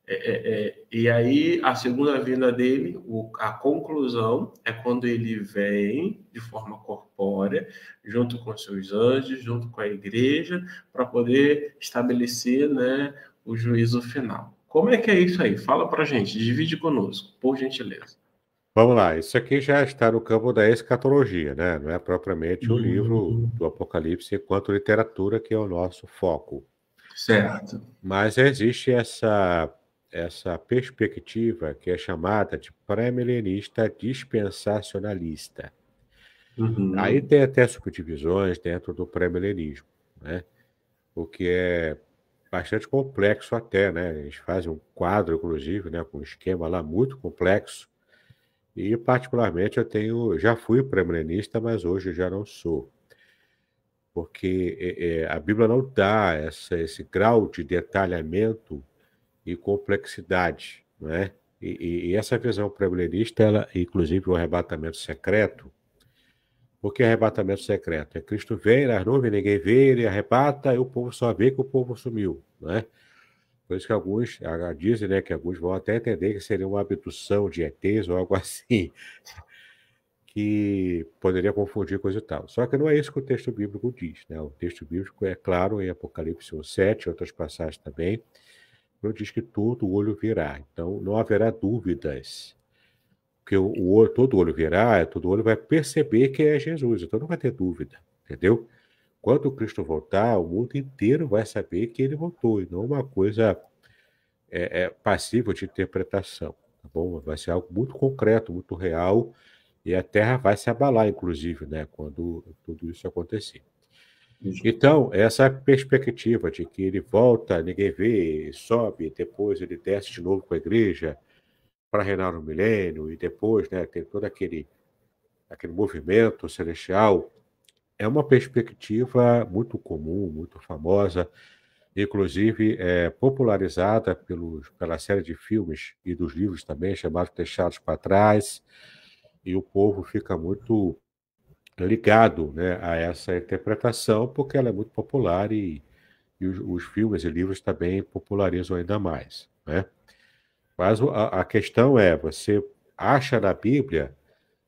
é, é, é, e aí a segunda vinda dele, o, a conclusão, é quando ele vem de forma corpórea, junto com seus anjos, junto com a igreja, para poder estabelecer né, o juízo final. Como é que é isso aí? Fala para gente, divide conosco, por gentileza. Vamos lá, isso aqui já está no campo da escatologia, né? Não é propriamente o livro uhum. do Apocalipse enquanto literatura que é o nosso foco. Certo. Mas existe essa essa perspectiva que é chamada de pré-milenista dispensacionalista. Uhum. Aí tem até subdivisões dentro do pré-milenismo, né? O que é bastante complexo até, né? gente faz um quadro, inclusive, né, com um esquema lá muito complexo e, particularmente, eu tenho, já fui premilenista mas hoje já não sou. Porque é, é, a Bíblia não dá essa, esse grau de detalhamento e complexidade, né? E, e, e essa visão premilenista ela, inclusive, o é arrebatamento secreto, porque arrebatamento secreto? É Cristo vem nas nuvens, ninguém vê, ele arrebata, e o povo só vê que o povo sumiu, né? Por isso que alguns dizem né, que alguns vão até entender que seria uma abdução de ETs ou algo assim, que poderia confundir coisa e tal. Só que não é isso que o texto bíblico diz. Né? O texto bíblico é claro em Apocalipse 1, 7, outras passagens também, diz que todo olho virá. Então não haverá dúvidas. Porque o, o, todo olho virá, todo olho vai perceber que é Jesus, então não vai ter dúvida, entendeu? quando Cristo voltar, o mundo inteiro vai saber que ele voltou, e não uma coisa é, é, passível de interpretação. Tá bom? Vai ser algo muito concreto, muito real, e a Terra vai se abalar, inclusive, né, quando tudo isso acontecer. Então, essa perspectiva de que ele volta, ninguém vê, sobe, depois ele desce de novo com a igreja para reinar no milênio, e depois né, tem todo aquele, aquele movimento celestial é uma perspectiva muito comum, muito famosa, inclusive é, popularizada pelos, pela série de filmes e dos livros também, chamados Deixados para Trás, e o povo fica muito ligado né, a essa interpretação, porque ela é muito popular e, e os, os, filmes e livros também popularizam ainda mais. Né? Mas a, a questão é, você acha na Bíblia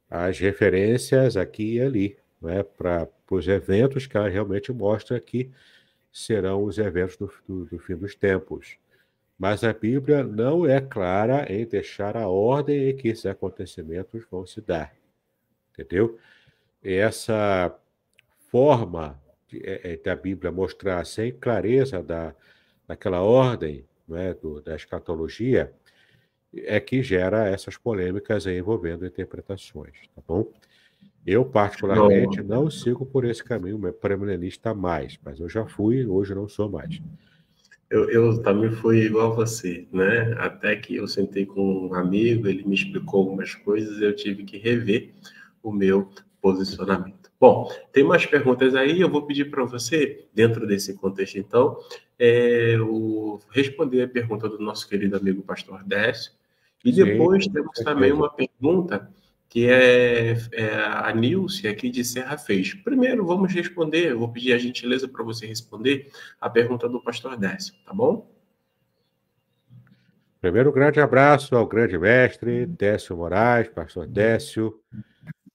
as referências aqui e ali, né, para os eventos que ela realmente mostra que serão os eventos do, do, do fim dos tempos. Mas a Bíblia não é clara em deixar a ordem em que esses acontecimentos vão se dar. Entendeu? Essa forma de, de, é, é, da Bíblia mostrar sem clareza da, daquela ordem né, do, da escatologia é que gera essas polêmicas envolvendo interpretações, tá bom? Eu, particularmente, não, não sigo por esse caminho mas premilenista mais, mas eu já fui, hoje não sou mais. Eu, eu, também fui igual você, né? Até que eu sentei com um amigo, ele me explicou algumas coisas, eu tive que rever o meu posicionamento. Bom, tem mais perguntas aí, eu vou pedir para você, dentro desse contexto, então, é, o, responder a pergunta do nosso querido amigo Pastor Décio, e Sim, depois temos também uma pergunta que é, é a Nilce aqui de Serra fez. Primeiro, vamos responder, eu vou pedir a gentileza para você responder a pergunta do pastor Décio, tá bom? Primeiro, um grande abraço ao grande mestre Décio Moraes, pastor Décio.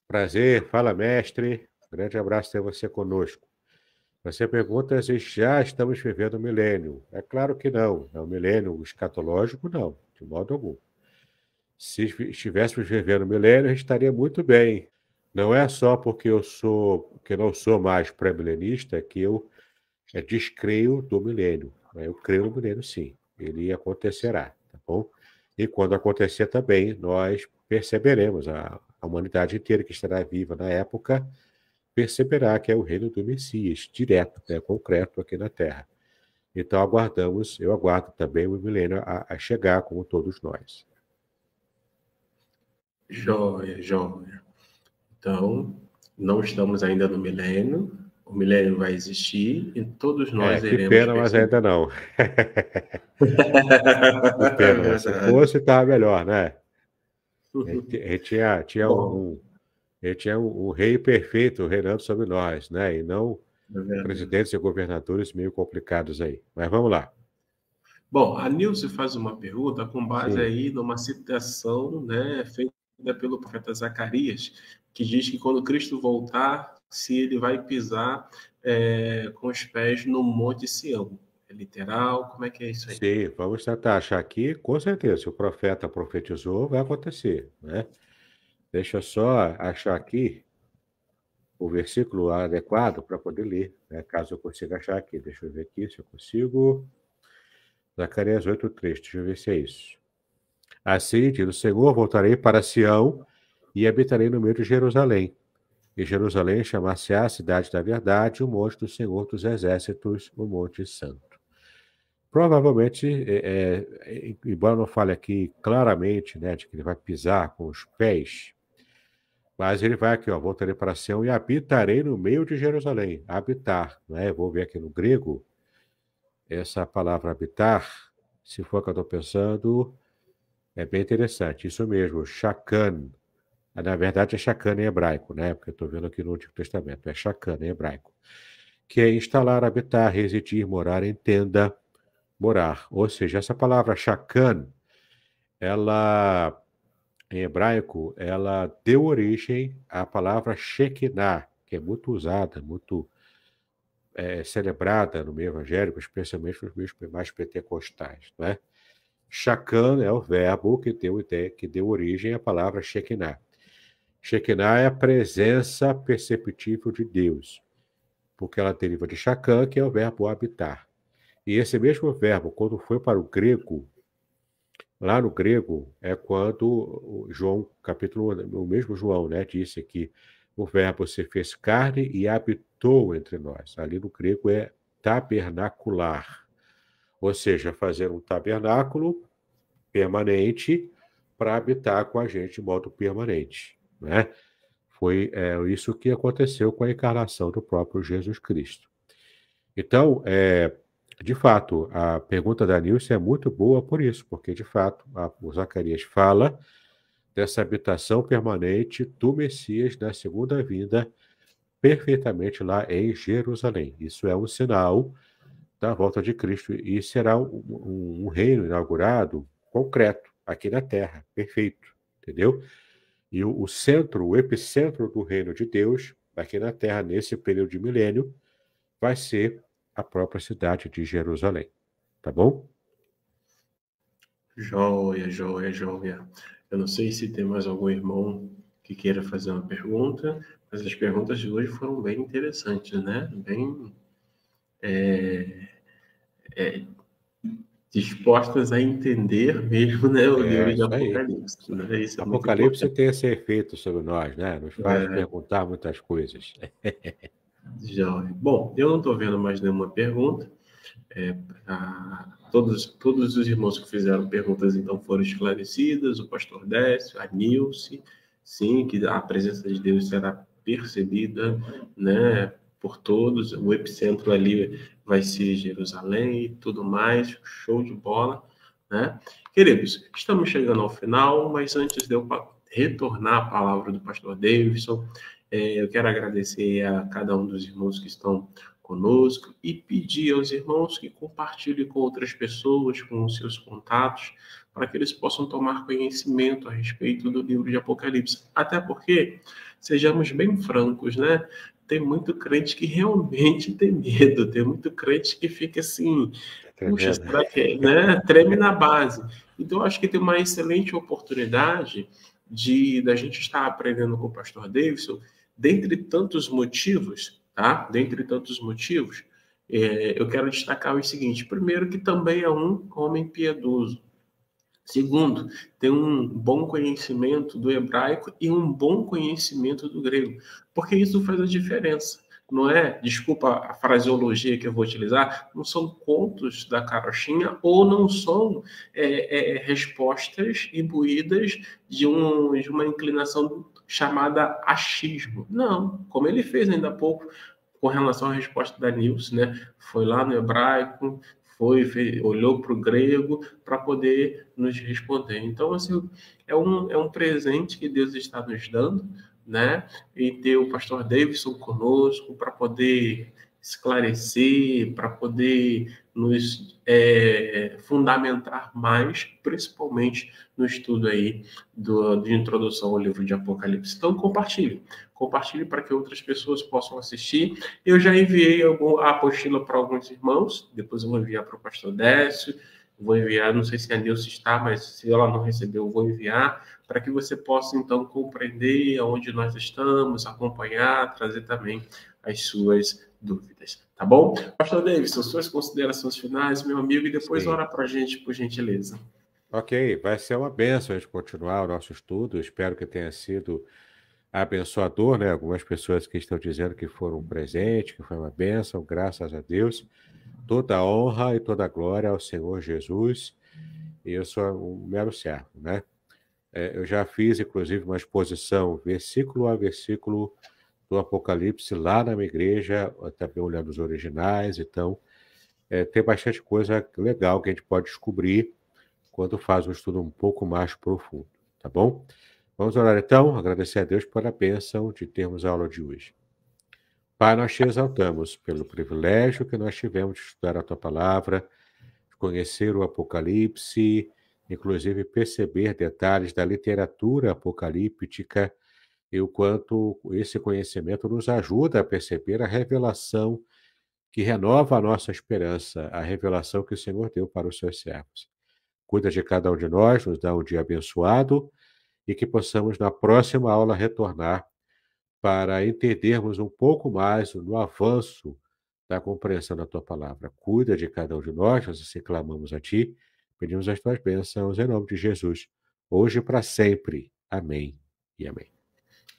Prazer, fala mestre. Grande abraço ter você conosco. Você pergunta se já estamos vivendo o milênio. É claro que não. É um milênio escatológico, não, de modo algum. Se estivéssemos vivendo o milênio, a gente estaria muito bem. Não é só porque eu sou, que não sou mais pré-milenista que eu é, descreio do milênio. Né, eu creio no milênio, sim. Ele acontecerá, tá bom? E quando acontecer também, nós perceberemos, a, a humanidade inteira que estará viva na época perceberá que é o reino do Messias, direto, né, concreto aqui na Terra. Então aguardamos, eu aguardo também o milênio a, a chegar, como todos nós. Joia, joia. Então, não estamos ainda no milênio, o milênio vai existir e todos nós é, que iremos. Pena, mas ainda não. que pena, se fosse, estava melhor, né? Ele tinha, tinha um, ele tinha um, um rei perfeito reinando sobre nós, né? E não é presidentes e governadores meio complicados aí. Mas vamos lá. Bom, a Nilce faz uma pergunta com base Sim. aí numa citação né, feita pelo profeta Zacarias, que diz que quando Cristo voltar, se ele vai pisar é, com os pés no Monte Sião. É literal? Como é que é isso aí? Sim, vamos tentar achar aqui. Com certeza, se o profeta profetizou, vai acontecer, né? Deixa eu só achar aqui o versículo adequado para poder ler, né? caso eu consiga achar aqui. Deixa eu ver aqui se eu consigo. Zacarias 8,3, deixa eu ver se é isso. Assim diz o Senhor, voltarei para Sião e habitarei no meio de Jerusalém. E Jerusalém chamar-se-á a cidade da verdade, o monte do Senhor dos Exércitos, o monte santo. Provavelmente, é, é, é, embora não fale aqui claramente né, de que ele vai pisar com os pés, mas ele vai aqui, ó, voltarei para Sião e habitarei no meio de Jerusalém. Habitar, né? Vou ver aqui no grego essa palavra habitar, se for o que eu estou pensando, é bem interessante, isso mesmo, Shakan. Ah, na verdade é Shakan em hebraico, né? Porque eu estou vendo aqui no Antigo Testamento, é Shakan em hebraico. Que é instalar, habitar, residir, morar em tenda, morar. Ou seja, essa palavra Shakan, ela em hebraico, ela deu origem à palavra Shekinah, que é muito usada, muito é, celebrada no meio evangélico, especialmente nos meios mais pentecostais, não é? Shakan é o verbo que deu, que deu origem à palavra Shekinah. Shekinah é a presença perceptível de Deus, porque ela deriva de Shakan, que é o verbo habitar. E esse mesmo verbo, quando foi para o grego, lá no grego, é quando João, capítulo 1, o mesmo João, né, disse que o verbo se fez carne e habitou entre nós. Ali no grego é tabernacular ou seja, fazer um tabernáculo permanente para habitar com a gente de modo permanente, né? Foi é, isso que aconteceu com a encarnação do próprio Jesus Cristo. Então, é, de fato, a pergunta da Nilce é muito boa por isso, porque de fato a, o Zacarias fala dessa habitação permanente do Messias na segunda vinda, perfeitamente lá em Jerusalém. Isso é um sinal da volta de Cristo e será um, um, um reino inaugurado concreto aqui na Terra, perfeito, entendeu? E o, o, centro, o epicentro do reino de Deus aqui na Terra nesse período de milênio vai ser a própria cidade de Jerusalém, tá bom? Joia, joia, joia. Eu não sei se tem mais algum irmão que queira fazer uma pergunta, mas as perguntas de hoje foram bem interessantes, né? Bem é, é, dispostas a entender mesmo né, o é, livro de Apocalipse. Né? Isso é Apocalipse tem esse efeito sobre nós, né? Nos faz é. perguntar muitas coisas. Já. Bom, eu não estou vendo mais nenhuma pergunta. É, a, todos, todos os irmãos que fizeram perguntas, então, foram esclarecidas. O pastor Décio, a Nilce, sim, que a presença de Deus será percebida, né? Por todos, o epicentro ali vai ser Jerusalém e tudo mais, show de bola, né? Queridos, estamos chegando ao final, mas antes de eu retornar a palavra do pastor Davidson, é, eu quero agradecer a cada um dos irmãos que estão conosco e pedir aos irmãos que compartilhem com outras pessoas, com os seus contatos, para que eles possam tomar conhecimento a respeito do livro de Apocalipse. Até porque, sejamos bem francos, né? tem muito crente que realmente tem medo, tem muito crente que fica assim, puxa, será que é? Né? Treme na base. Então, acho que tem uma excelente oportunidade de da gente estar aprendendo com o pastor Davidson, dentre tantos motivos, tá? Dentre tantos motivos, é, eu quero destacar o seguinte: primeiro, que também é um homem piedoso. Segundo, ter um bom conhecimento do hebraico e um bom conhecimento do grego, porque isso faz a diferença. Não é, desculpa a fraseologia que eu vou utilizar, não são contos da carochinha ou não são é, é, respostas imbuídas de, um, de uma inclinação chamada achismo. Não, como ele fez ainda há pouco com relação à resposta da Nilce, né? Foi lá no hebraico, foi, olhou para o grego para poder nos responder. Então, assim, é um, é um presente que Deus está nos dando, né? E ter o pastor Davidson conosco para poder esclarecer, para poder nos é, fundamentar mais, principalmente no estudo aí do, de introdução ao livro de Apocalipse. Então, compartilhe. Compartilhe para que outras pessoas possam assistir. Eu já enviei algum, a apostila para alguns irmãos, depois eu vou enviar para o pastor Décio, vou enviar, não sei se a Nilce está, mas se ela não recebeu, eu vou enviar, para que você possa, então, compreender aonde nós estamos, acompanhar, trazer também as suas dúvidas, tá bom? Pastor Davidson, suas considerações finais, meu amigo, e depois Sim. ora para a gente, por gentileza. Ok, vai ser uma benção a gente continuar o nosso estudo. Espero que tenha sido abençoador, né? Algumas pessoas que estão dizendo que foram um presente, que foi uma benção, graças a Deus. Toda honra e toda glória ao Senhor Jesus. E eu sou um mero servo, né? É, eu já fiz, inclusive, uma exposição versículo a versículo do Apocalipse lá na minha igreja, também olhando os originais. Então, é, tem bastante coisa legal que a gente pode descobrir quando faz um estudo um pouco mais profundo, tá bom? Vamos orar então, agradecer a Deus pela bênção de termos a aula de hoje. Pai, nós te exaltamos pelo privilégio que nós tivemos de estudar a tua palavra, de conhecer o Apocalipse, inclusive perceber detalhes da literatura apocalíptica e o quanto esse conhecimento nos ajuda a perceber a revelação que renova a nossa esperança, a revelação que o Senhor deu para os seus servos. Cuida de cada um de nós, nos dá um dia abençoado e que possamos, na próxima aula, retornar para entendermos um pouco mais no avanço da compreensão da tua palavra. Cuida de cada um de nós, nós assim clamamos a ti, pedimos as tuas bênçãos em nome de Jesus, hoje e para sempre. Amém e amém.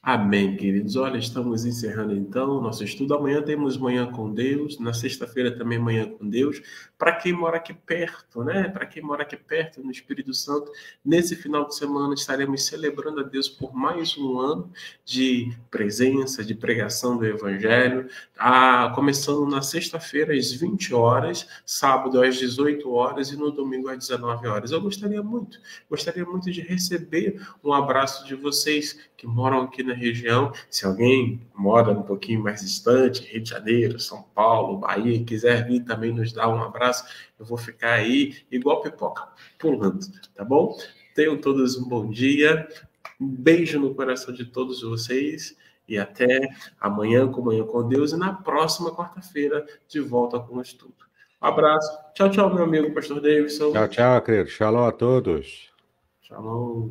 Amém, queridos. Olha, estamos encerrando então o nosso estudo. Amanhã temos Manhã com Deus, na sexta-feira também Manhã com Deus. Para quem mora aqui perto, né? Para quem mora aqui perto no Espírito Santo, nesse final de semana estaremos celebrando a Deus por mais um ano de presença, de pregação do Evangelho. Ah, começando na sexta-feira às 20 horas, sábado às 18 horas e no domingo às 19 horas. Eu gostaria muito, gostaria muito de receber um abraço de vocês que moram aqui na região. Se alguém mora um pouquinho mais distante, Rio de Janeiro, São Paulo, Bahia, quiser vir também nos dar um abraço, eu vou ficar aí igual pipoca, pulando, tá bom? Tenham todos um bom dia, um beijo no coração de todos vocês e até amanhã, Manhã com Deus, e na próxima quarta-feira, de volta com o estudo. Um abraço. Tchau, tchau, meu amigo pastor Davidson. Tchau, tchau, querido. Shalom a todos. Shalom.